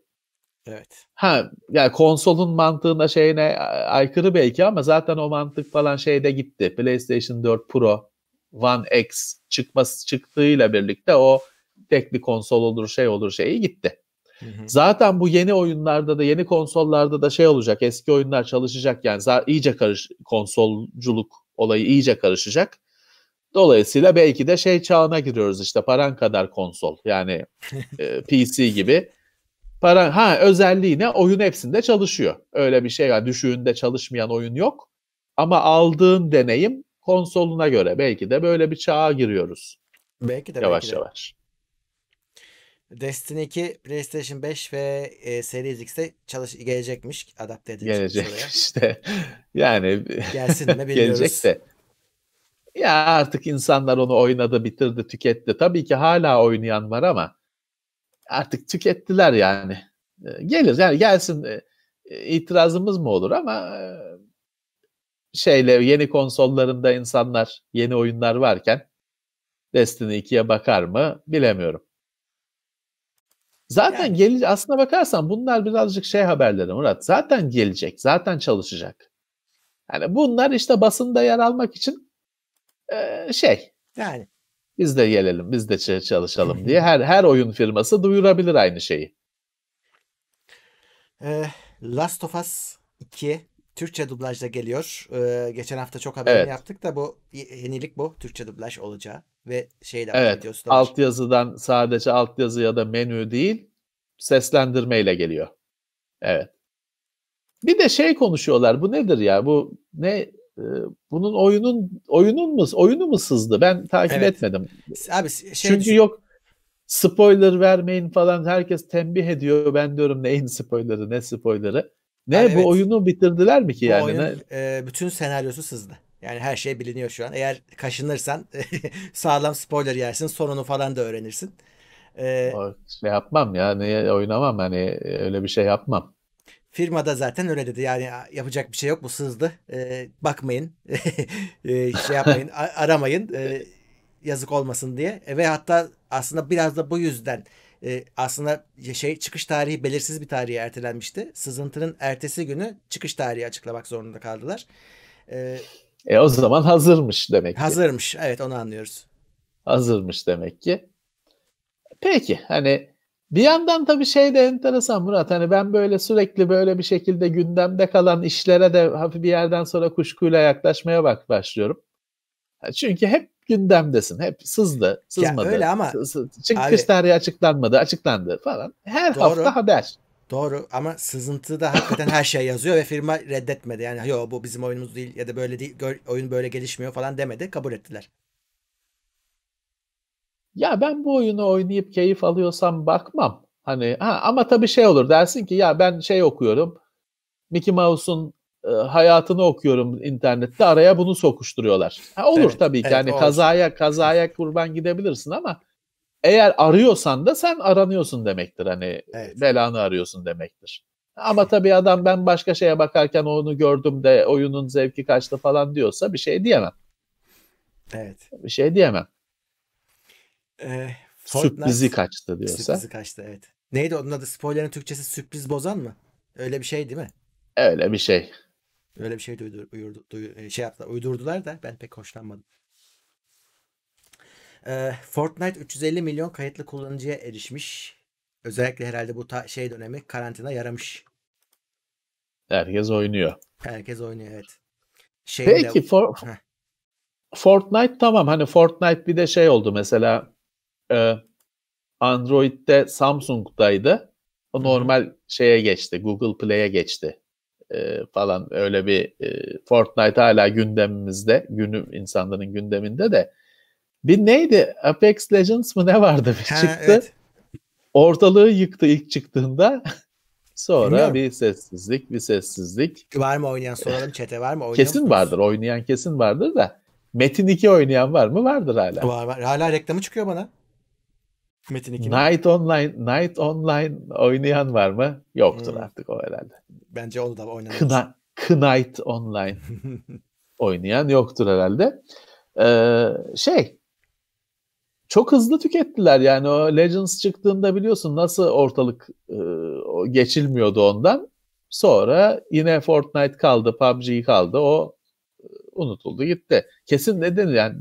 Evet. Ha yani konsolun mantığına şeyine aykırı belki ama zaten o mantık falan şeyde gitti. PlayStation 4 Pro, One X çıkması çıktığıyla birlikte o dekli konsol olur şey olur şeyi gitti. Hı hı. Zaten bu yeni oyunlarda da yeni konsollarda da şey olacak eski oyunlar çalışacak yani iyice karış konsolculuk olayı iyice karışacak. Dolayısıyla belki de şey çağına giriyoruz işte paran kadar konsol yani *laughs* e, PC gibi. Paran, ha özelliği ne? Oyun hepsinde çalışıyor. Öyle bir şey var. Yani düşüğünde çalışmayan oyun yok. Ama aldığın deneyim konsoluna göre belki de böyle bir çağa giriyoruz. Belki de yavaş belki de. yavaş. Destiny 2 PlayStation 5 ve e, Series X'te çalış gelecekmiş, adapte edilecek. Gelecek oraya. işte. *laughs* Yani *laughs* gelsin mi bilmiyoruz. gelecek de. Ya artık insanlar onu oynadı, bitirdi, tüketti. Tabii ki hala oynayan var ama artık tükettiler yani. E, gelir yani gelsin e, e, itirazımız mı olur ama şeyle yeni konsollarında insanlar yeni oyunlar varken Destiny 2'ye bakar mı bilemiyorum. Zaten yani. gelince aslına bakarsan bunlar birazcık şey haberleri Murat. Zaten gelecek, zaten çalışacak. Yani bunlar işte basında yer almak için e, şey. Yani biz de gelelim, biz de çalışalım *laughs* diye her her oyun firması duyurabilir aynı şeyi. E, Last of Us 2 Türkçe dublajda geliyor. E, geçen hafta çok haberini evet. yaptık da bu yenilik bu Türkçe dublaj olacağı ve şeyden evet, alt yazıdan sadece alt yazı ya da menü değil seslendirmeyle geliyor. Evet. Bir de şey konuşuyorlar. Bu nedir ya? Bu ne e, bunun oyunun oyunun mu oyunu mu sızdı? Ben takip evet. etmedim. Abi şey Çünkü düşün... yok spoiler vermeyin falan herkes tembih ediyor. Ben diyorum neyin spoilerı, ne spoilerı? Ne Abi bu evet. oyunu bitirdiler mi ki yani? Bu oyun, e, bütün senaryosu sızdı. Yani her şey biliniyor şu an. Eğer kaşınırsan *laughs* sağlam spoiler yersin. Sonunu falan da öğrenirsin. Ee, şey yapmam ya. Niye oynamam hani e, öyle bir şey yapmam. Firmada zaten öyle dedi. Yani yapacak bir şey yok. Bu sızdı. Ee, bakmayın. *laughs* Ee, şey yapmayın. *laughs* aramayın. Ee, yazık olmasın diye. E, ve hatta aslında biraz da bu yüzden e, aslında şey çıkış tarihi belirsiz bir tarihe ertelenmişti. Sızıntının ertesi günü çıkış tarihi açıklamak zorunda kaldılar. E, e o zaman hazırmış demek ki. Hazırmış evet onu anlıyoruz. Hazırmış demek ki. Peki hani bir yandan tabii şey de enteresan Murat hani ben böyle sürekli böyle bir şekilde gündemde kalan işlere de hafif bir yerden sonra kuşkuyla yaklaşmaya bak başlıyorum. Çünkü hep gündemdesin. Hep sızdı, sızmadı. Ya öyle ama. Çıkışlar açıklanmadı, açıklandı falan. Her doğru. hafta haber. Doğru ama sızıntıda hakikaten her şey yazıyor ve firma reddetmedi. Yani yo bu bizim oyunumuz değil ya da böyle değil oyun böyle gelişmiyor falan demedi. Kabul ettiler. Ya ben bu oyunu oynayıp keyif alıyorsam bakmam. Hani ha, ama tabii şey olur dersin ki ya ben şey okuyorum. Mickey Mouse'un e, hayatını okuyorum internette. Araya bunu sokuşturuyorlar. Ha, olur evet, tabii ki. Evet, yani kazaya kazaya kurban gidebilirsin ama eğer arıyorsan da sen aranıyorsun demektir. Hani evet. belanı arıyorsun demektir. Ama tabii adam ben başka şeye bakarken onu gördüm de oyunun zevki kaçtı falan diyorsa bir şey diyemem. Evet. Bir şey diyemem. Ee, sürprizi kaçtı diyorsa. Sürprizi kaçtı evet. Neydi onun adı? Spoiler'ın Türkçesi sürpriz bozan mı? Öyle bir şey değil mi? Öyle bir şey. Öyle bir şey duydur, uyurdu, duy, şey yaptılar, uydurdular da ben pek hoşlanmadım. Fortnite 350 milyon kayıtlı kullanıcıya erişmiş. Özellikle herhalde bu ta- şey dönemi karantina yaramış. Herkes oynuyor. Herkes oynuyor evet. Şeyde... Peki for... Fortnite tamam hani Fortnite bir de şey oldu mesela e, Android'de Samsung'daydı. O normal şeye geçti. Google Play'e geçti. E, falan öyle bir e, Fortnite hala gündemimizde. Günü insanların gündeminde de bir neydi? Apex Legends mı ne vardı? Bir çıktı. Evet. Ortalığı yıktı ilk çıktığında. *laughs* Sonra Bilmiyorum. bir sessizlik, bir sessizlik. Var mı oynayan soralım çete var mı? Oynayan kesin musunuz? vardır. Oynayan kesin vardır da. Metin 2 oynayan var mı? Vardır hala. Var var. Hala reklamı çıkıyor bana. Metin 2. Night Online, Night Online oynayan var mı? Yoktur hmm. artık o herhalde. Bence onu da oynamaz. Kna Knight Online *laughs* oynayan yoktur herhalde. Ee, şey çok hızlı tükettiler. Yani o Legends çıktığında biliyorsun nasıl ortalık e, geçilmiyordu ondan. Sonra yine Fortnite kaldı, PUBG kaldı. O e, unutuldu gitti. Kesin neden yani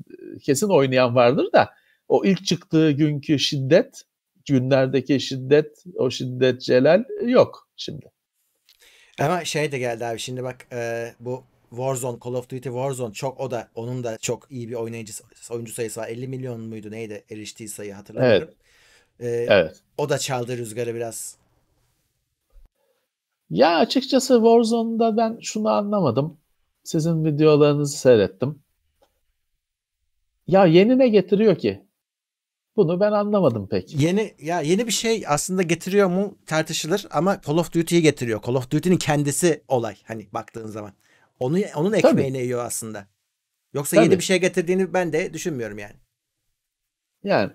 kesin oynayan vardır da o ilk çıktığı günkü şiddet, günlerdeki şiddet, o şiddet celal yok şimdi. Ama şey de geldi abi şimdi bak e, bu Warzone, Call of Duty Warzone çok o da onun da çok iyi bir oynayıcı oyuncu sayısı var. 50 milyon muydu neydi eriştiği sayı hatırlamıyorum. Evet. Ee, evet. O da çaldı rüzgarı biraz. Ya açıkçası Warzone'da ben şunu anlamadım. Sizin videolarınızı seyrettim. Ya yeni ne getiriyor ki? Bunu ben anlamadım pek. Yeni ya yeni bir şey aslında getiriyor mu tartışılır ama Call of Duty'yi getiriyor. Call of Duty'nin kendisi olay hani baktığın zaman. Onu, onun ekmeğini Tabii. yiyor aslında. Yoksa Tabii. yeni bir şey getirdiğini ben de düşünmüyorum yani. Yani.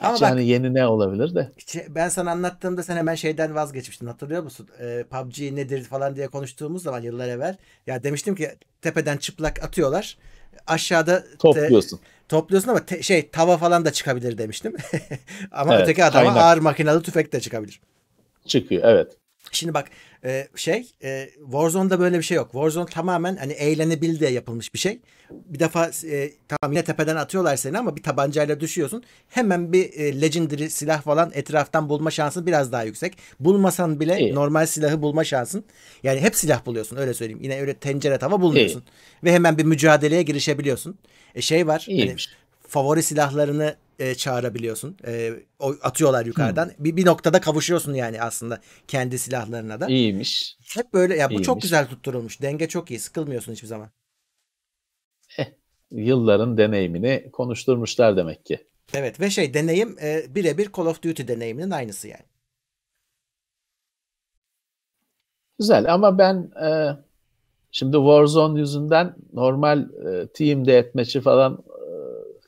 Ama bak, yani yeni ne olabilir de. Ben sana anlattığımda sen hemen şeyden vazgeçmiştin hatırlıyor musun? Ee, PUBG nedir falan diye konuştuğumuz zaman yıllar evvel. Ya demiştim ki tepeden çıplak atıyorlar. Aşağıda topluyorsun. Te, topluyorsun ama te, şey tava falan da çıkabilir demiştim. *laughs* ama evet, öteki adama kaynak. ağır makinalı tüfek de çıkabilir. Çıkıyor evet. Şimdi bak e, şey e, Warzone'da böyle bir şey yok. Warzone tamamen hani eğlenebil diye yapılmış bir şey. Bir defa e, tamam yine tepeden atıyorlar seni ama bir tabancayla düşüyorsun. Hemen bir e, legendary silah falan etraftan bulma şansın biraz daha yüksek. Bulmasan bile İyi. normal silahı bulma şansın. Yani hep silah buluyorsun öyle söyleyeyim. Yine öyle tencere tava bulmuyorsun. İyi. Ve hemen bir mücadeleye girişebiliyorsun. E, şey var. Hani İyiymiş. Hani, favori silahlarını e, çağırabiliyorsun. E, o, atıyorlar yukarıdan. Hmm. Bir, bir noktada kavuşuyorsun yani aslında kendi silahlarına da. İyiymiş. Hep böyle ya bu İyiymiş. çok güzel tutturulmuş. Denge çok iyi. Sıkılmıyorsun hiçbir zaman. Eh, yılların deneyimini konuşturmuşlar demek ki. Evet ve şey deneyim e, birebir Call of Duty deneyiminin aynısı yani. Güzel ama ben e, şimdi Warzone yüzünden normal e, Team Deathmatch'i falan e,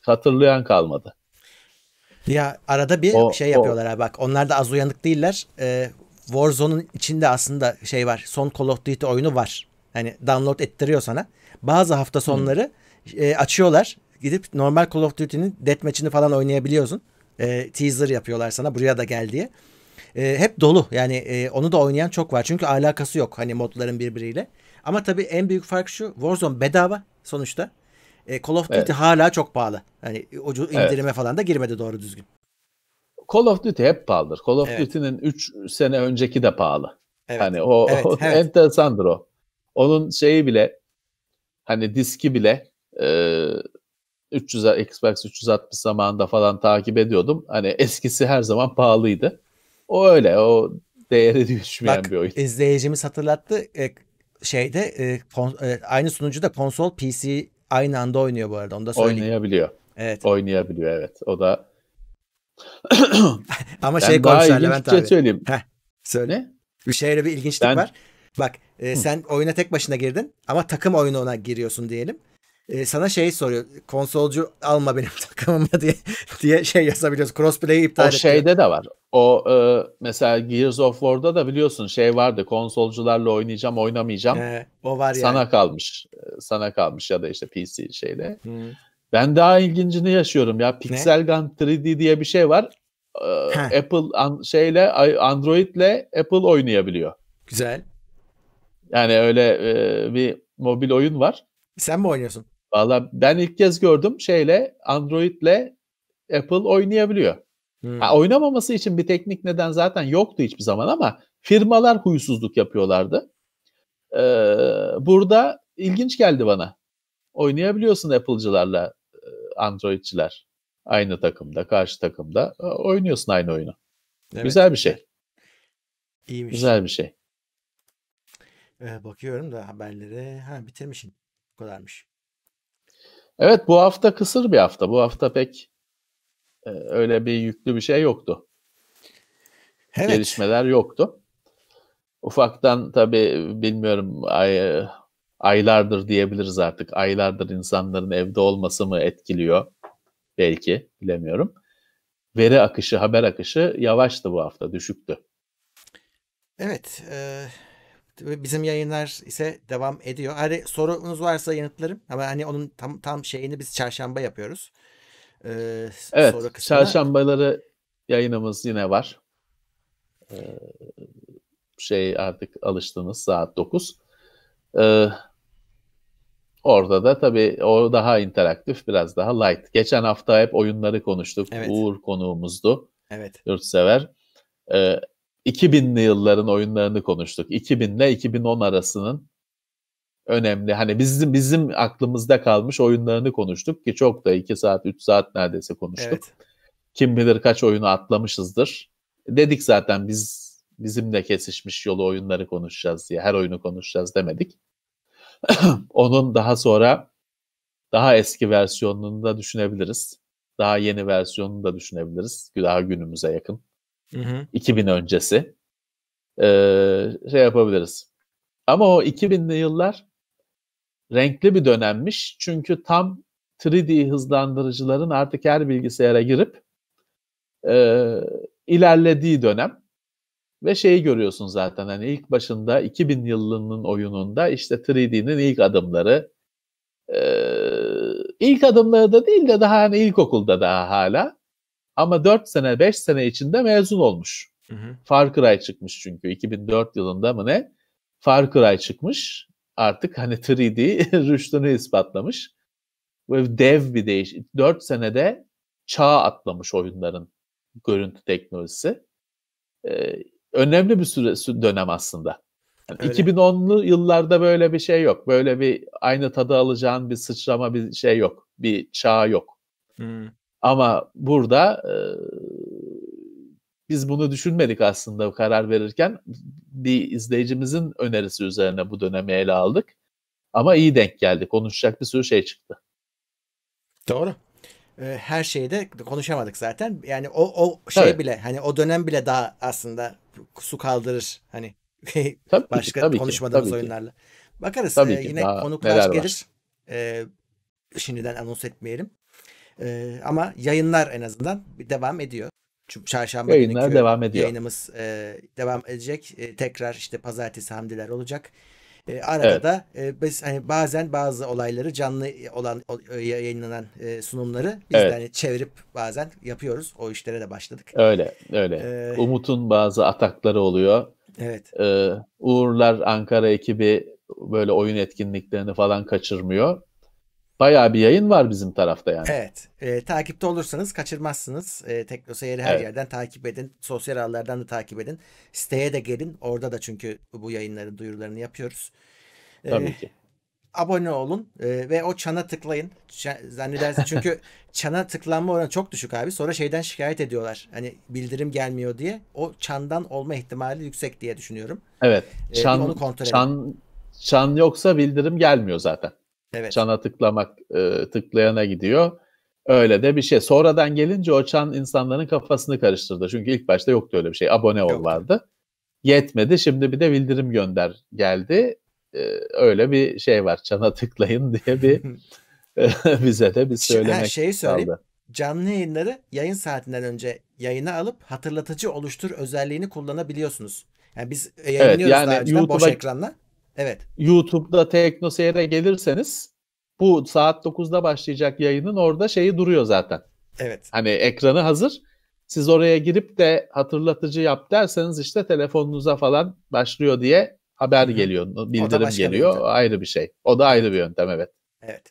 hatırlayan kalmadı. Ya arada bir o, şey yapıyorlar o. bak. Onlar da az uyanık değiller. Ee, Warzone'un içinde aslında şey var. Son Call of Duty oyunu var. Hani download ettiriyor sana. Bazı hafta hmm. sonları e, açıyorlar. Gidip normal Call of Duty'nin deathmatch'ini falan oynayabiliyorsun. E, teaser yapıyorlar sana buraya da gel diye. E, hep dolu. Yani e, onu da oynayan çok var. Çünkü alakası yok hani modların birbiriyle. Ama tabii en büyük fark şu. Warzone bedava sonuçta. E, Call of Duty evet. hala çok pahalı. Hani ucu indirime evet. falan da girmedi doğru düzgün. Call of Duty hep pahalıdır. Call of evet. Duty'nin 3 sene önceki de pahalı. Evet. Hani o, evet, o evet. enteresandır o. Onun şeyi bile hani diski bile e, 300 Xbox 360 zamanında falan takip ediyordum. Hani eskisi her zaman pahalıydı. O öyle. O değeri *laughs* düşmeyen Bak, bir oyun. izleyicimiz hatırlattı. E, şeyde e, kon, e, aynı sunucuda konsol PC aynı anda oynuyor bu arada. Onu da söyleyeyim. Oynayabiliyor. Evet. Oynayabiliyor evet. O da *coughs* Ama şey konuşuyor Levent abi. söyleyeyim. Heh, söyle. Ne? Bir şeyle bir ilginçlik ben... var. Bak e, sen Hı. oyuna tek başına girdin ama takım oyununa giriyorsun diyelim e, sana şey soruyor. Konsolcu alma benim *laughs* takımıma diye diye şey yazabiliyoruz. Crossplay'i iptal O ediyor. şeyde de var. O e, mesela Gears of War'da da biliyorsun şey vardı. Konsolcularla oynayacağım, oynamayacağım. Ee, o var yani. Sana kalmış. E, sana kalmış ya da işte PC şeyde. Hmm. Ben daha ilgincini yaşıyorum ya. Pixel ne? Gun 3D diye bir şey var. Ee, Apple an, şeyle Android'le Apple oynayabiliyor. Güzel. Yani öyle e, bir mobil oyun var. Sen mi oynuyorsun? Valla ben ilk kez gördüm şeyle Android'le Apple oynayabiliyor. Hmm. Ha, oynamaması için bir teknik neden zaten yoktu hiçbir zaman ama firmalar huysuzluk yapıyorlardı. Ee, burada ilginç geldi bana. Oynayabiliyorsun Apple'cılarla e, Android'çiler. Aynı takımda, karşı takımda e, oynuyorsun aynı oyunu. Evet. Güzel bir şey. İyiymiş. Güzel bir şey. Ee, bakıyorum da haberleri. Ha bitirmişim. Bu kadarmış. Evet bu hafta kısır bir hafta. Bu hafta pek e, öyle bir yüklü bir şey yoktu. Evet. Gelişmeler yoktu. Ufaktan tabii bilmiyorum ay, aylardır diyebiliriz artık. Aylardır insanların evde olması mı etkiliyor? Belki bilemiyorum. Veri akışı, haber akışı yavaştı bu hafta, düşüktü. Evet, e, Bizim yayınlar ise devam ediyor. Hani sorunuz varsa yanıtlarım ama hani onun tam tam şeyini biz çarşamba yapıyoruz. Ee, evet. kısmına... Çarşambaları yayınımız yine var. Ee, şey artık alıştığımız saat 9. Ee, Orada da tabii o daha interaktif, biraz daha light. Geçen hafta hep oyunları konuştuk. Evet. Uğur konuğumuzdu. Evet. Yurtsever. Ee, 2000'li yılların oyunlarını konuştuk. 2000 ile 2010 arasının önemli. Hani bizim bizim aklımızda kalmış oyunlarını konuştuk ki çok da 2 saat 3 saat neredeyse konuştuk. Evet. Kim bilir kaç oyunu atlamışızdır. Dedik zaten biz bizimle kesişmiş yolu oyunları konuşacağız diye her oyunu konuşacağız demedik. *clears throat* Onun daha sonra daha eski versiyonunu da düşünebiliriz. Daha yeni versiyonunu da düşünebiliriz. Daha günümüze yakın. Hı hı. 2000 öncesi. Ee, şey yapabiliriz. Ama o 2000'li yıllar renkli bir dönemmiş. Çünkü tam 3D hızlandırıcıların artık her bilgisayara girip e, ilerlediği dönem. Ve şeyi görüyorsun zaten hani ilk başında 2000 yılının oyununda işte 3D'nin ilk adımları e, ilk adımları da değil de daha hani ilkokulda daha hala ama 4 sene 5 sene içinde mezun olmuş. Hı hı. Far Cry çıkmış çünkü 2004 yılında mı ne? Far Cry çıkmış. Artık hani 3D *laughs* rüştünü ispatlamış. Ve dev bir değiş. 4 senede çağ atlamış oyunların görüntü teknolojisi. Ee, önemli bir süre dönem aslında. Yani 2010'lu yıllarda böyle bir şey yok. Böyle bir aynı tadı alacağın bir sıçrama bir şey yok. Bir çağ yok. Hmm. Ama burada e, biz bunu düşünmedik aslında karar verirken. Bir izleyicimizin önerisi üzerine bu dönemi ele aldık. Ama iyi denk geldi. Konuşacak bir sürü şey çıktı. Doğru. Ee, her şeyde konuşamadık zaten. Yani o o şey tabii. bile hani o dönem bile daha aslında su kaldırır hani *laughs* tabii başka ki, tabii konuşmadığımız ki, tabii oyunlarla. Ki. Bakarız tabii ee, ki, yine konuklar gelir. Ee, şimdiden anons etmeyelim. E, ama yayınlar en azından devam ediyor. Çünkü çarşamba yayınlar günkü devam ediyor. yayınımız e, devam edecek. E, tekrar işte pazartesi hamdiler olacak. E, arada evet. da e, biz hani bazen bazı olayları canlı olan o, e, yayınlanan e, sunumları biz evet. de hani çevirip bazen yapıyoruz. O işlere de başladık. Öyle öyle. Ee, Umut'un bazı atakları oluyor. Evet. Ee, Uğurlar Ankara ekibi böyle oyun etkinliklerini falan kaçırmıyor. Bayağı bir yayın var bizim tarafta yani. Evet. E, takipte olursanız kaçırmazsınız. E, ee, Teknoseyir'i her evet. yerden takip edin. Sosyal ağlardan da takip edin. Siteye de gelin. Orada da çünkü bu yayınların duyurularını yapıyoruz. E, Tabii ki. Abone olun e, ve o çana tıklayın. Ç- zannedersin çünkü *laughs* çana tıklanma oranı çok düşük abi. Sonra şeyden şikayet ediyorlar. Hani bildirim gelmiyor diye. O çandan olma ihtimali yüksek diye düşünüyorum. Evet. Çan, e, onu kontrol Çan, çan yoksa bildirim gelmiyor zaten. Evet. Çana tıklamak e, tıklayana gidiyor. Öyle de bir şey. Sonradan gelince o çan insanların kafasını karıştırdı. Çünkü ilk başta yoktu öyle bir şey. Abone ol vardı. Yetmedi. Şimdi bir de bildirim gönder geldi. E, öyle bir şey var. Çana tıklayın *laughs* diye bir *laughs* e, bize de bir söylemek ha, kaldı. Canlı yayınları yayın saatinden önce yayına alıp hatırlatıcı oluştur özelliğini kullanabiliyorsunuz. Yani biz e, yayınlıyoruz evet, yani daha YouTube'a, boş ekranla. Evet. YouTube'da Tekno Seyir'e gelirseniz bu saat 9'da başlayacak yayının orada şeyi duruyor zaten. Evet. Hani ekranı hazır. Siz oraya girip de hatırlatıcı yap derseniz işte telefonunuza falan başlıyor diye haber Hı. geliyor, bildirim geliyor. Bir ayrı bir şey. O da ayrı bir yöntem evet. Evet.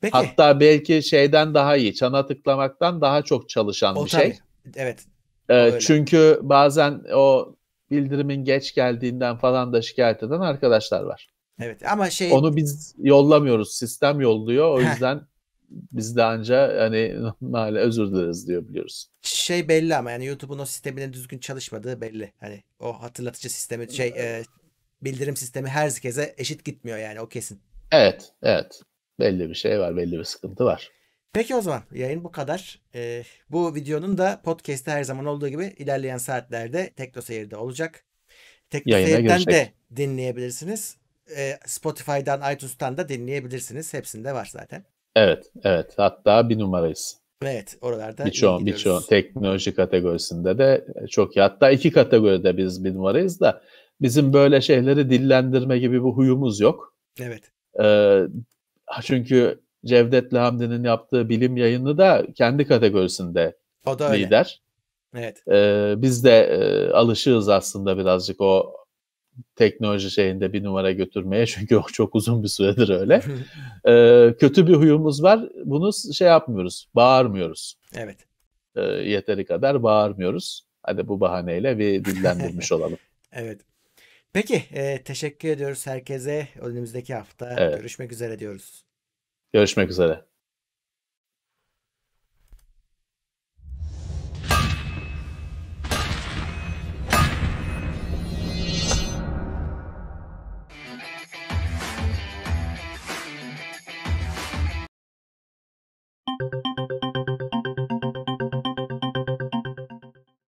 Peki. Hatta belki şeyden daha iyi, çana tıklamaktan daha çok çalışan o bir şey. tabii. şey. Evet. Ee, çünkü bazen o bildirimin geç geldiğinden falan da şikayet eden arkadaşlar var. Evet ama şey... Onu biz yollamıyoruz. Sistem yolluyor. O yüzden biz de anca hani hala *laughs* özür dileriz diyor biliyoruz. Şey belli ama yani YouTube'un o sisteminin düzgün çalışmadığı belli. Hani o hatırlatıcı sistemi şey e, bildirim sistemi her herkese eşit gitmiyor yani o kesin. Evet, evet. Belli bir şey var, belli bir sıkıntı var. Peki o zaman yayın bu kadar. Ee, bu videonun da podcast'te her zaman olduğu gibi ilerleyen saatlerde Tekno Seyir'de olacak. Tekno Yayına Seyir'den de dinleyebilirsiniz. Ee, Spotify'dan, iTunes'tan da dinleyebilirsiniz. Hepsinde var zaten. Evet, evet. Hatta bir numarayız. Evet, oralarda birçoğun, birçoğun teknoloji kategorisinde de çok iyi. Hatta iki kategoride biz bir numarayız da bizim böyle şeyleri dillendirme gibi bir huyumuz yok. Evet. Ee, çünkü Cevdet Hamdi'nin yaptığı bilim yayını da kendi kategorisinde o da öyle. lider. Evet. Ee, biz de e, alışığız aslında birazcık o teknoloji şeyinde bir numara götürmeye *laughs* çünkü o çok uzun bir süredir öyle. *laughs* ee, kötü bir huyumuz var. Bunu şey yapmıyoruz, bağırmıyoruz. Evet. Ee, yeteri kadar bağırmıyoruz. Hadi bu bahaneyle bir dillendirmiş *laughs* olalım. evet. Peki, e, teşekkür ediyoruz herkese. Önümüzdeki hafta evet. görüşmek üzere diyoruz. Görüşmek üzere.